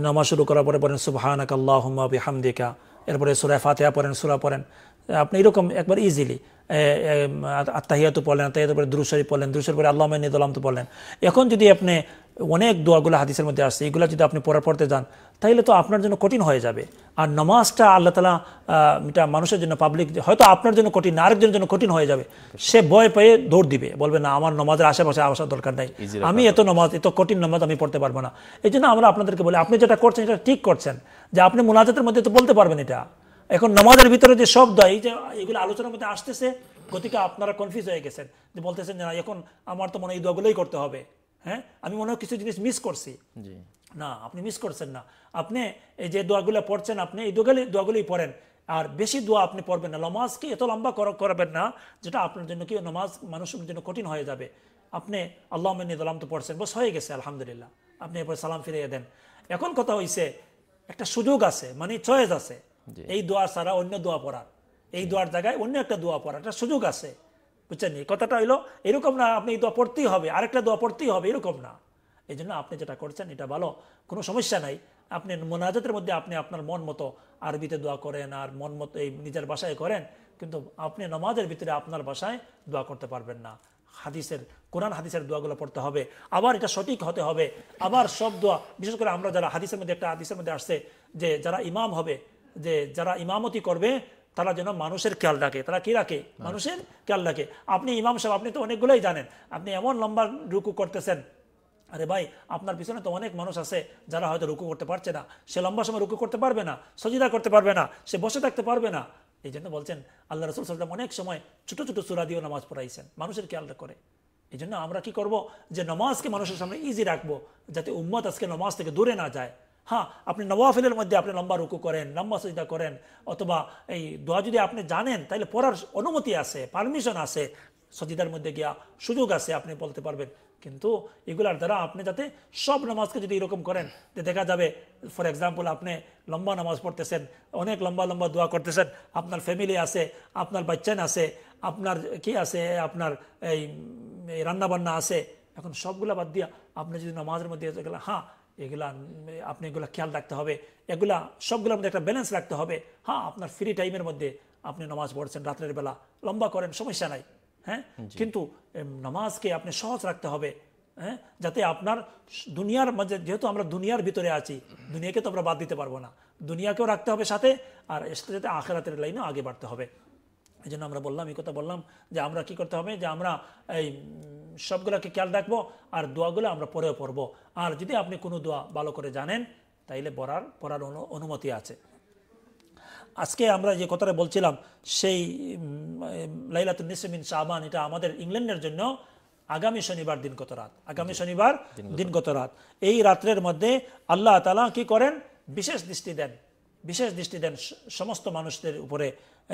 নামাজ শুরু করার পরে পড়েন সুবাহানাক আল্লাহ হামদিকা এরপরে সুরা ফাতেহা পড়েন সুরা পড়েন আপনি এরকম একবার ইজিলি আত্মাহিয়া তো পড়লেন আত্মাহিয়াত পরে দ্রুশরী পড়লেন দ্রুশরী পরে আল্লাহ নিদলাম তো পড়লেন এখন যদি আপনি অনেক দোয়াগুলো হাদিসের মধ্যে আসছে এগুলো যদি আপনি পড়া পড়তে যান তাহলে তো আপনার জন্য কঠিন হয়ে যাবে আর নমাজটা আল্লাহ তালা এটা মানুষের জন্য পাবলিক হয়তো আপনার জন্য কঠিন না আরেকজনের জন্য কঠিন হয়ে যাবে সে বয় পেয়ে দৌড় দিবে বলবে না আমার নমাজের আশেপাশে আসার দরকার নাই আমি এত নমাজ এত কঠিন নমাজ আমি পড়তে পারবো না এই জন্য আমরা আপনাদেরকে বলি আপনি যেটা করছেন সেটা ঠিক করছেন যে আপনি মোনাজাতের মধ্যে তো বলতে পারবেন এটা এখন নামাজের ভিতরে যে শব্দ এই যে এগুলো আলোচনার মধ্যে আসতেছে গতিকে আপনারা কনফিউজ হয়ে গেছেন যে বলতেছেন যে না এখন আমার তো মনে এই দোয়াগুলোই করতে হবে হ্যাঁ আমি মনে হয় কিছু জিনিস মিস করছি না আপনি মিস করছেন না আপনি এই যে দোয়াগুলো পড়ছেন আপনি এই দোয়াগুলি দোয়াগুলোই পড়েন আর বেশি দোয়া আপনি পড়বেন না নমাজকে এত লম্বা করাবেন না যেটা আপনার জন্য কি নমাজ মানুষের জন্য কঠিন হয়ে যাবে আপনি আল্লাহ নিদালাম তো পড়ছেন বস হয়ে গেছে আলহামদুলিল্লাহ আপনি এরপর সালাম ফিরিয়ে দেন এখন কথা হয়েছে একটা সুযোগ আছে মানে চয়েস আছে এই দোয়া ছাড়া অন্য দোয়া পড়ার এই দোয়ার জায়গায় অন্য একটা দোয়া একটা সুযোগ আছে বুঝছেন এই কথাটা হইলো এরকম না আপনি এই দোয়া পড়তেই হবে আরেকটা দোয়া পড়তেই হবে এরকম না এই জন্য আপনি যেটা করছেন এটা ভালো কোনো সমস্যা নাই আপনি মোনাজাতের মধ্যে আপনি আপনার মন মতো আরবিতে দোয়া করেন আর মন মতো এই নিজের বাসায় করেন কিন্তু আপনি নমাজের ভিতরে আপনার বাসায় দোয়া করতে পারবেন না হাদিসের কোরআন হাদিসের দোয়াগুলো পড়তে হবে আবার এটা সঠিক হতে হবে আবার সব দোয়া বিশেষ করে আমরা যারা হাদিসের মধ্যে একটা হাদিসের মধ্যে আসছে যে যারা ইমাম হবে যে যারা ইমামতি করবে তারা যেন মানুষের খেয়াল রাখে তারা কি রাখে মানুষের খেয়াল রাখে আপনি ইমাম সাহেব আপনি তো অনেকগুলোই জানেন আপনি এমন লম্বা রুকু করতেছেন আরে ভাই আপনার পিছনে তো অনেক মানুষ আছে যারা হয়তো রুকু করতে পারছে না সে লম্বা সময় রুকু করতে পারবে না সজিদা করতে পারবে না সে বসে থাকতে পারবে না এই জন্য বলছেন আল্লাহ রসুল সাল্লাম অনেক সময় ছোটো ছোটো সুরা দিয়েও নামাজ পড়াইছেন মানুষের খেয়াল করে এই জন্য আমরা কি করব যে নমাজকে মানুষের সামনে ইজি রাখবো যাতে উম্মত আজকে নমাজ থেকে দূরে না যায় হ্যাঁ আপনি নবাফিলের মধ্যে আপনি লম্বা রুকু করেন লম্বা সজিদা করেন অথবা এই দোয়া যদি আপনি জানেন তাহলে পড়ার অনুমতি আছে পারমিশন আছে সজিদার মধ্যে গিয়া সুযোগ আছে আপনি বলতে পারবেন কিন্তু এগুলার দ্বারা আপনি যাতে সব নামাজকে যদি এরকম করেন যে দেখা যাবে ফর এক্সাম্পল আপনি লম্বা নামাজ পড়তেছেন অনেক লম্বা লম্বা দোয়া করতেছেন আপনার ফ্যামিলি আছে আপনার বাচ্চান আছে আপনার কি আছে আপনার এই রান্নাবান্না আছে এখন সবগুলা বাদ দিয়া আপনি যদি নামাজের মধ্যে হ্যাঁ এগুলা আপনি এগুলো খেয়াল রাখতে হবে এগুলা সবগুলোর মধ্যে একটা ব্যালেন্স রাখতে হবে হ্যাঁ আপনার ফ্রি টাইমের মধ্যে আপনি নামাজ পড়ছেন রাত্রের বেলা লম্বা করেন সমস্যা নাই হ্যাঁ কিন্তু নামাজকে আপনি সহজ রাখতে হবে হ্যাঁ যাতে আপনার দুনিয়ার মাঝে যেহেতু আমরা দুনিয়ার ভিতরে আছি দুনিয়াকে তো আমরা বাদ দিতে পারবো না দুনিয়াকেও রাখতে হবে সাথে আর সাথে যাতে আখেরাতের লাইনেও আগে বাড়তে হবে এই জন্য আমরা বললাম এই কথা বললাম যে আমরা কি করতে হবে যে আমরা এই সবগুলোকে খেয়াল রাখবো আর দোয়াগুলো আমরা পরেও পড়বো আর যদি আপনি কোনো দোয়া ভালো করে জানেন তাইলে বরার পড়ার অনুমতি আছে আজকে আমরা যে কথাটা বলছিলাম সেই লাইলাতুল নিসমিন শাহবান এটা আমাদের ইংল্যান্ডের জন্য আগামী শনিবার দিন দিনগত রাত আগামী শনিবার দিন দিনগত রাত এই রাত্রের মধ্যে আল্লাহ তালা কি করেন বিশেষ দৃষ্টি দেন বিশেষ দৃষ্টি দেন সমস্ত মানুষদের উপরে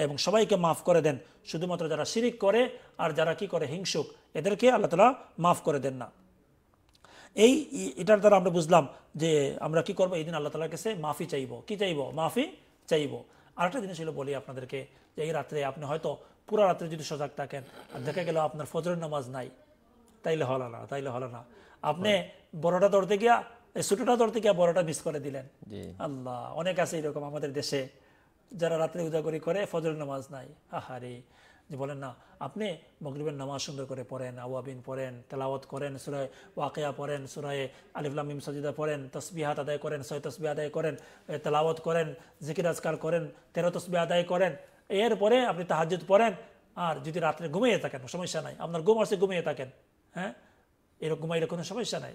এবং সবাইকে মাফ করে দেন শুধুমাত্র যারা শিরিক করে আর যারা কি করে হিংসুক এদেরকে আল্লাহ তালা মাফ করে দেন না এই এটার দ্বারা আমরা বুঝলাম যে আমরা কি করব এই দিন আল্লাহ তালার কাছে মাফি চাইব কি চাইব মাফি চাইব আরেকটা জিনিস হলো বলি আপনাদেরকে যে এই রাত্রে আপনি হয়তো পুরো রাত্রে যদি সজাগ থাকেন আর দেখা গেল আপনার ফজরের নামাজ নাই তাইলে হলো না তাইলে হলো না আপনি বড়টা দৌড়তে গিয়া ছোটটা দৌড়তে গিয়া বড়টা মিস করে দিলেন আল্লাহ অনেক আছে এরকম আমাদের দেশে যারা রাত্রে উজাগরি করে ফজরের নামাজ নাই আহারে যে বলেন না আপনি মগরিবের নামাজ সুন্দর করে পড়েন আওয়াবিন পড়েন তেলাওয়াত করেন সুরায় ওয়াকেয়া পড়েন সুরায় আলিফুল্লাহ মিম সাজিদা পড়েন তসবিহাত আদায় করেন সয় তসবি আদায় করেন তেলাওয়াত করেন জিকির আজকার করেন তেরো তসবি আদায় করেন এরপরে আপনি তাহাজুদ পড়েন আর যদি রাত্রে ঘুমিয়ে থাকেন সমস্যা নাই আপনার ঘুম আসে ঘুমিয়ে থাকেন হ্যাঁ এরকম এরকম কোনো সমস্যা নাই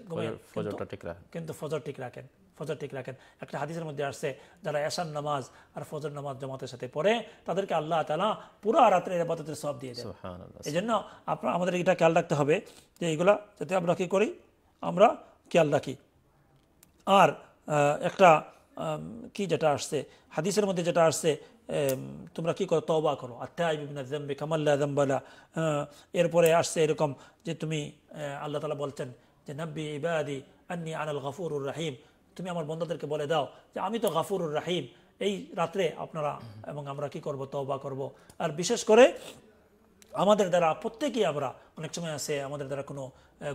রাখেন কিন্তু ফজর ঠিক রাখেন ফজর ঠিক রাখেন একটা হাদিসের মধ্যে আসছে যারা এসান নামাজ আর ফজর নামাজ জমাতের সাথে পড়ে তাদেরকে আল্লাহ তালা পুরো রাত্রে এবাদতের সব দিয়ে দেয় এই জন্য আপনার আমাদের এটা খেয়াল রাখতে হবে যে এইগুলা যাতে আমরা কী করি আমরা খেয়াল রাখি আর একটা কি যেটা আসছে হাদিসের মধ্যে যেটা আসছে তোমরা কি করো তবা করো আত্মায় কামাল্লা জম্বালা এরপরে আসছে এরকম যে তুমি আল্লাহ তালা বলছেন যে নব্বি ইবাদি আন্নি আনাল গাফুরুর রাহিম তুমি আমার বন্ধুদেরকে বলে দাও যে আমি তো গাফুরুর রাহিম এই রাত্রে আপনারা এবং আমরা কি করব তবা করব আর বিশেষ করে আমাদের দ্বারা প্রত্যেকেই আমরা অনেক সময় আছে আমাদের দ্বারা কোনো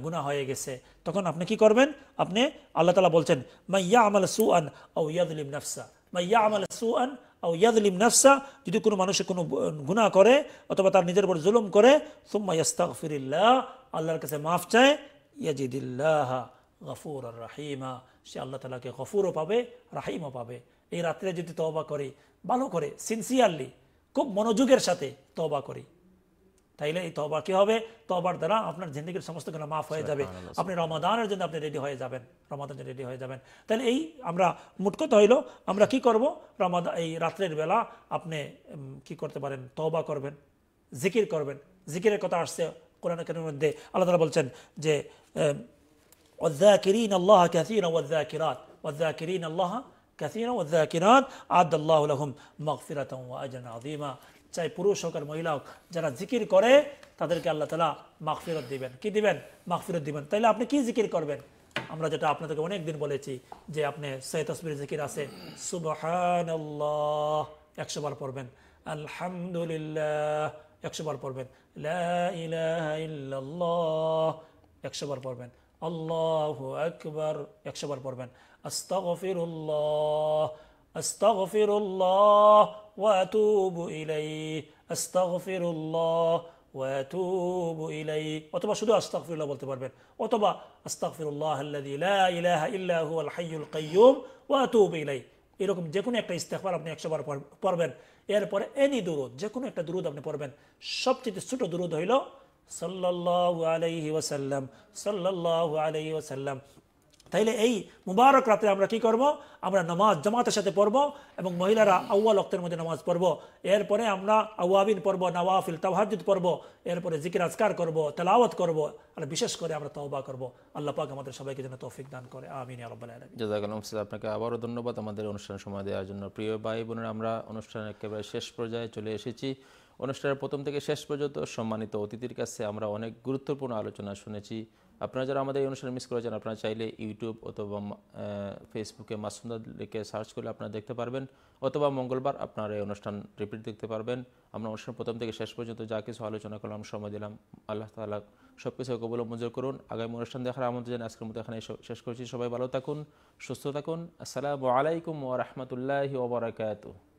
গুণা হয়ে গেছে তখন আপনি কি করবেন আপনি আল্লাহ তালা বলছেন মা ইয়া আমাল সুআন ও ইয়াদিম নাফসা মা ইয়া আমাল সুআন ও ইয়াদিম নাফসা যদি কোনো মানুষে কোনো গুণা করে অথবা তার নিজের উপর জুলুম করে সুম্মা ইয়াস্তাক ফিরিল্লা আল্লাহর কাছে মাফ চায় ইয়াজিদুল্লাহ গফুর রাহিমা সে আল্লাহ তালাকে গফুরও পাবে রাহিমও পাবে এই রাত্রে যদি তবা করে ভালো করে সিনসিয়ারলি খুব মনোযোগের সাথে তবা করি তাইলে এই তবা কি হবে তবার দ্বারা আপনার জিন্দগির সমস্ত গুণা মাফ হয়ে যাবে আপনি রমাদানের জন্য আপনি রেডি হয়ে যাবেন রমাদানের জন্য রেডি হয়ে যাবেন তাহলে এই আমরা মুটকত হইল আমরা কি করব রমাদা এই রাত্রের বেলা আপনি কি করতে পারেন তবা করবেন জিকির করবেন জিকিরের কথা আসছে কোরআন কেন মধ্যে আল্লাহ তালা বলছেন যে ওয়াজ্জাকিরিন আল্লাহ ক্যাসিন ওয়াজ্জাকিরাত ওয়াজ্জাকিরিন আল্লাহ ক্যাসিন ওয়াজ্জাকিরাত আদ আল্লাহ মগফিরাত আজনা আদিমা চাই পুরুষ হোক আর মহিলা হোক যারা জিকির করে তাদেরকে আল্লাহ তালা মাখফিরত দিবেন কি দিবেন মাগফিরত দিবেন তাইলে আপনি কি জিকির করবেন আমরা যেটা আপনাদেরকে অনেকদিন বলেছি যে আপনি সৈয়দ তসবির জিকির আছে সুবহান একশো বার পড়বেন আলহামদুলিল্লাহ একশো বার পড়বেন একশো বার পড়বেন আল্লাহ একবার একশো বার পড়বেন আস্তাগফিরুল্লাহ أستغفر الله وأتوب إليه أستغفر الله وأتوب إليه অথবা শুধু আস্তাগফিরুল্লাহ বলতে পারবেন অথবা আস্তাগফিরুল্লাহ আল্লাযী লা ইলাহা ইল্লা হুয়াল হাইয়ুল কাইয়্যুম ওয়া আতুবু ইলাইহি এরকম যে কোনো একটা ইস্তেকবার আপনি একশো বার পড়বেন এরপরে এনি দুরুদ যে কোনো একটা দুরুদ আপনি পড়বেন সবচেয়ে ছোট দুরুদ হইল সাল্লাল্লাহু আলাইহি ওয়াসাল্লাম সাল্লাল্লাহু আলাইহি ওয়াসাল্লাম তাইলে এই মুবারক রাতে আমরা কি করব আমরা নামাজ জামাতের সাথে পড়বো এবং মহিলারা আউয়াল অক্তের মধ্যে নামাজ পড়ব এরপরে আমরা আউয়াবিন পর্ব নওয়াফিল তাহাজুদ পড়ব এরপরে জিকির আজকার করব তেলাওয়াত করবো আর বিশেষ করে আমরা তওবা করব আল্লাহ পাক আমাদের সবাইকে যেন তৌফিক দান করে আমিন জাজাকালাম স্যার আপনাকে আবারও ধন্যবাদ আমাদের অনুষ্ঠান সময় দেওয়ার জন্য প্রিয় ভাই বোনের আমরা অনুষ্ঠান একেবারে শেষ পর্যায়ে চলে এসেছি অনুষ্ঠানের প্রথম থেকে শেষ পর্যন্ত সম্মানিত অতিথির কাছে আমরা অনেক গুরুত্বপূর্ণ আলোচনা শুনেছি আপনারা যারা আমাদের এই অনুষ্ঠান মিস করেছেন আপনারা চাইলে ইউটিউব অথবা ফেসবুকে মাসুমদার লিখে সার্চ করলে আপনারা দেখতে পারবেন অথবা মঙ্গলবার আপনারা এই অনুষ্ঠান রিপিট দেখতে পারবেন আমরা অনুষ্ঠান প্রথম থেকে শেষ পর্যন্ত যা কিছু আলোচনা করলাম সময় দিলাম আল্লাহ তালা সব কিছু কবল মঞ্জুর করুন আগামী অনুষ্ঠান দেখার আমাদের যেন আজকের মতো এখানে শেষ করছি সবাই ভালো থাকুন সুস্থ থাকুন আসসালামু আলাইকুম রহমতুল্লাহ ওবরাকাত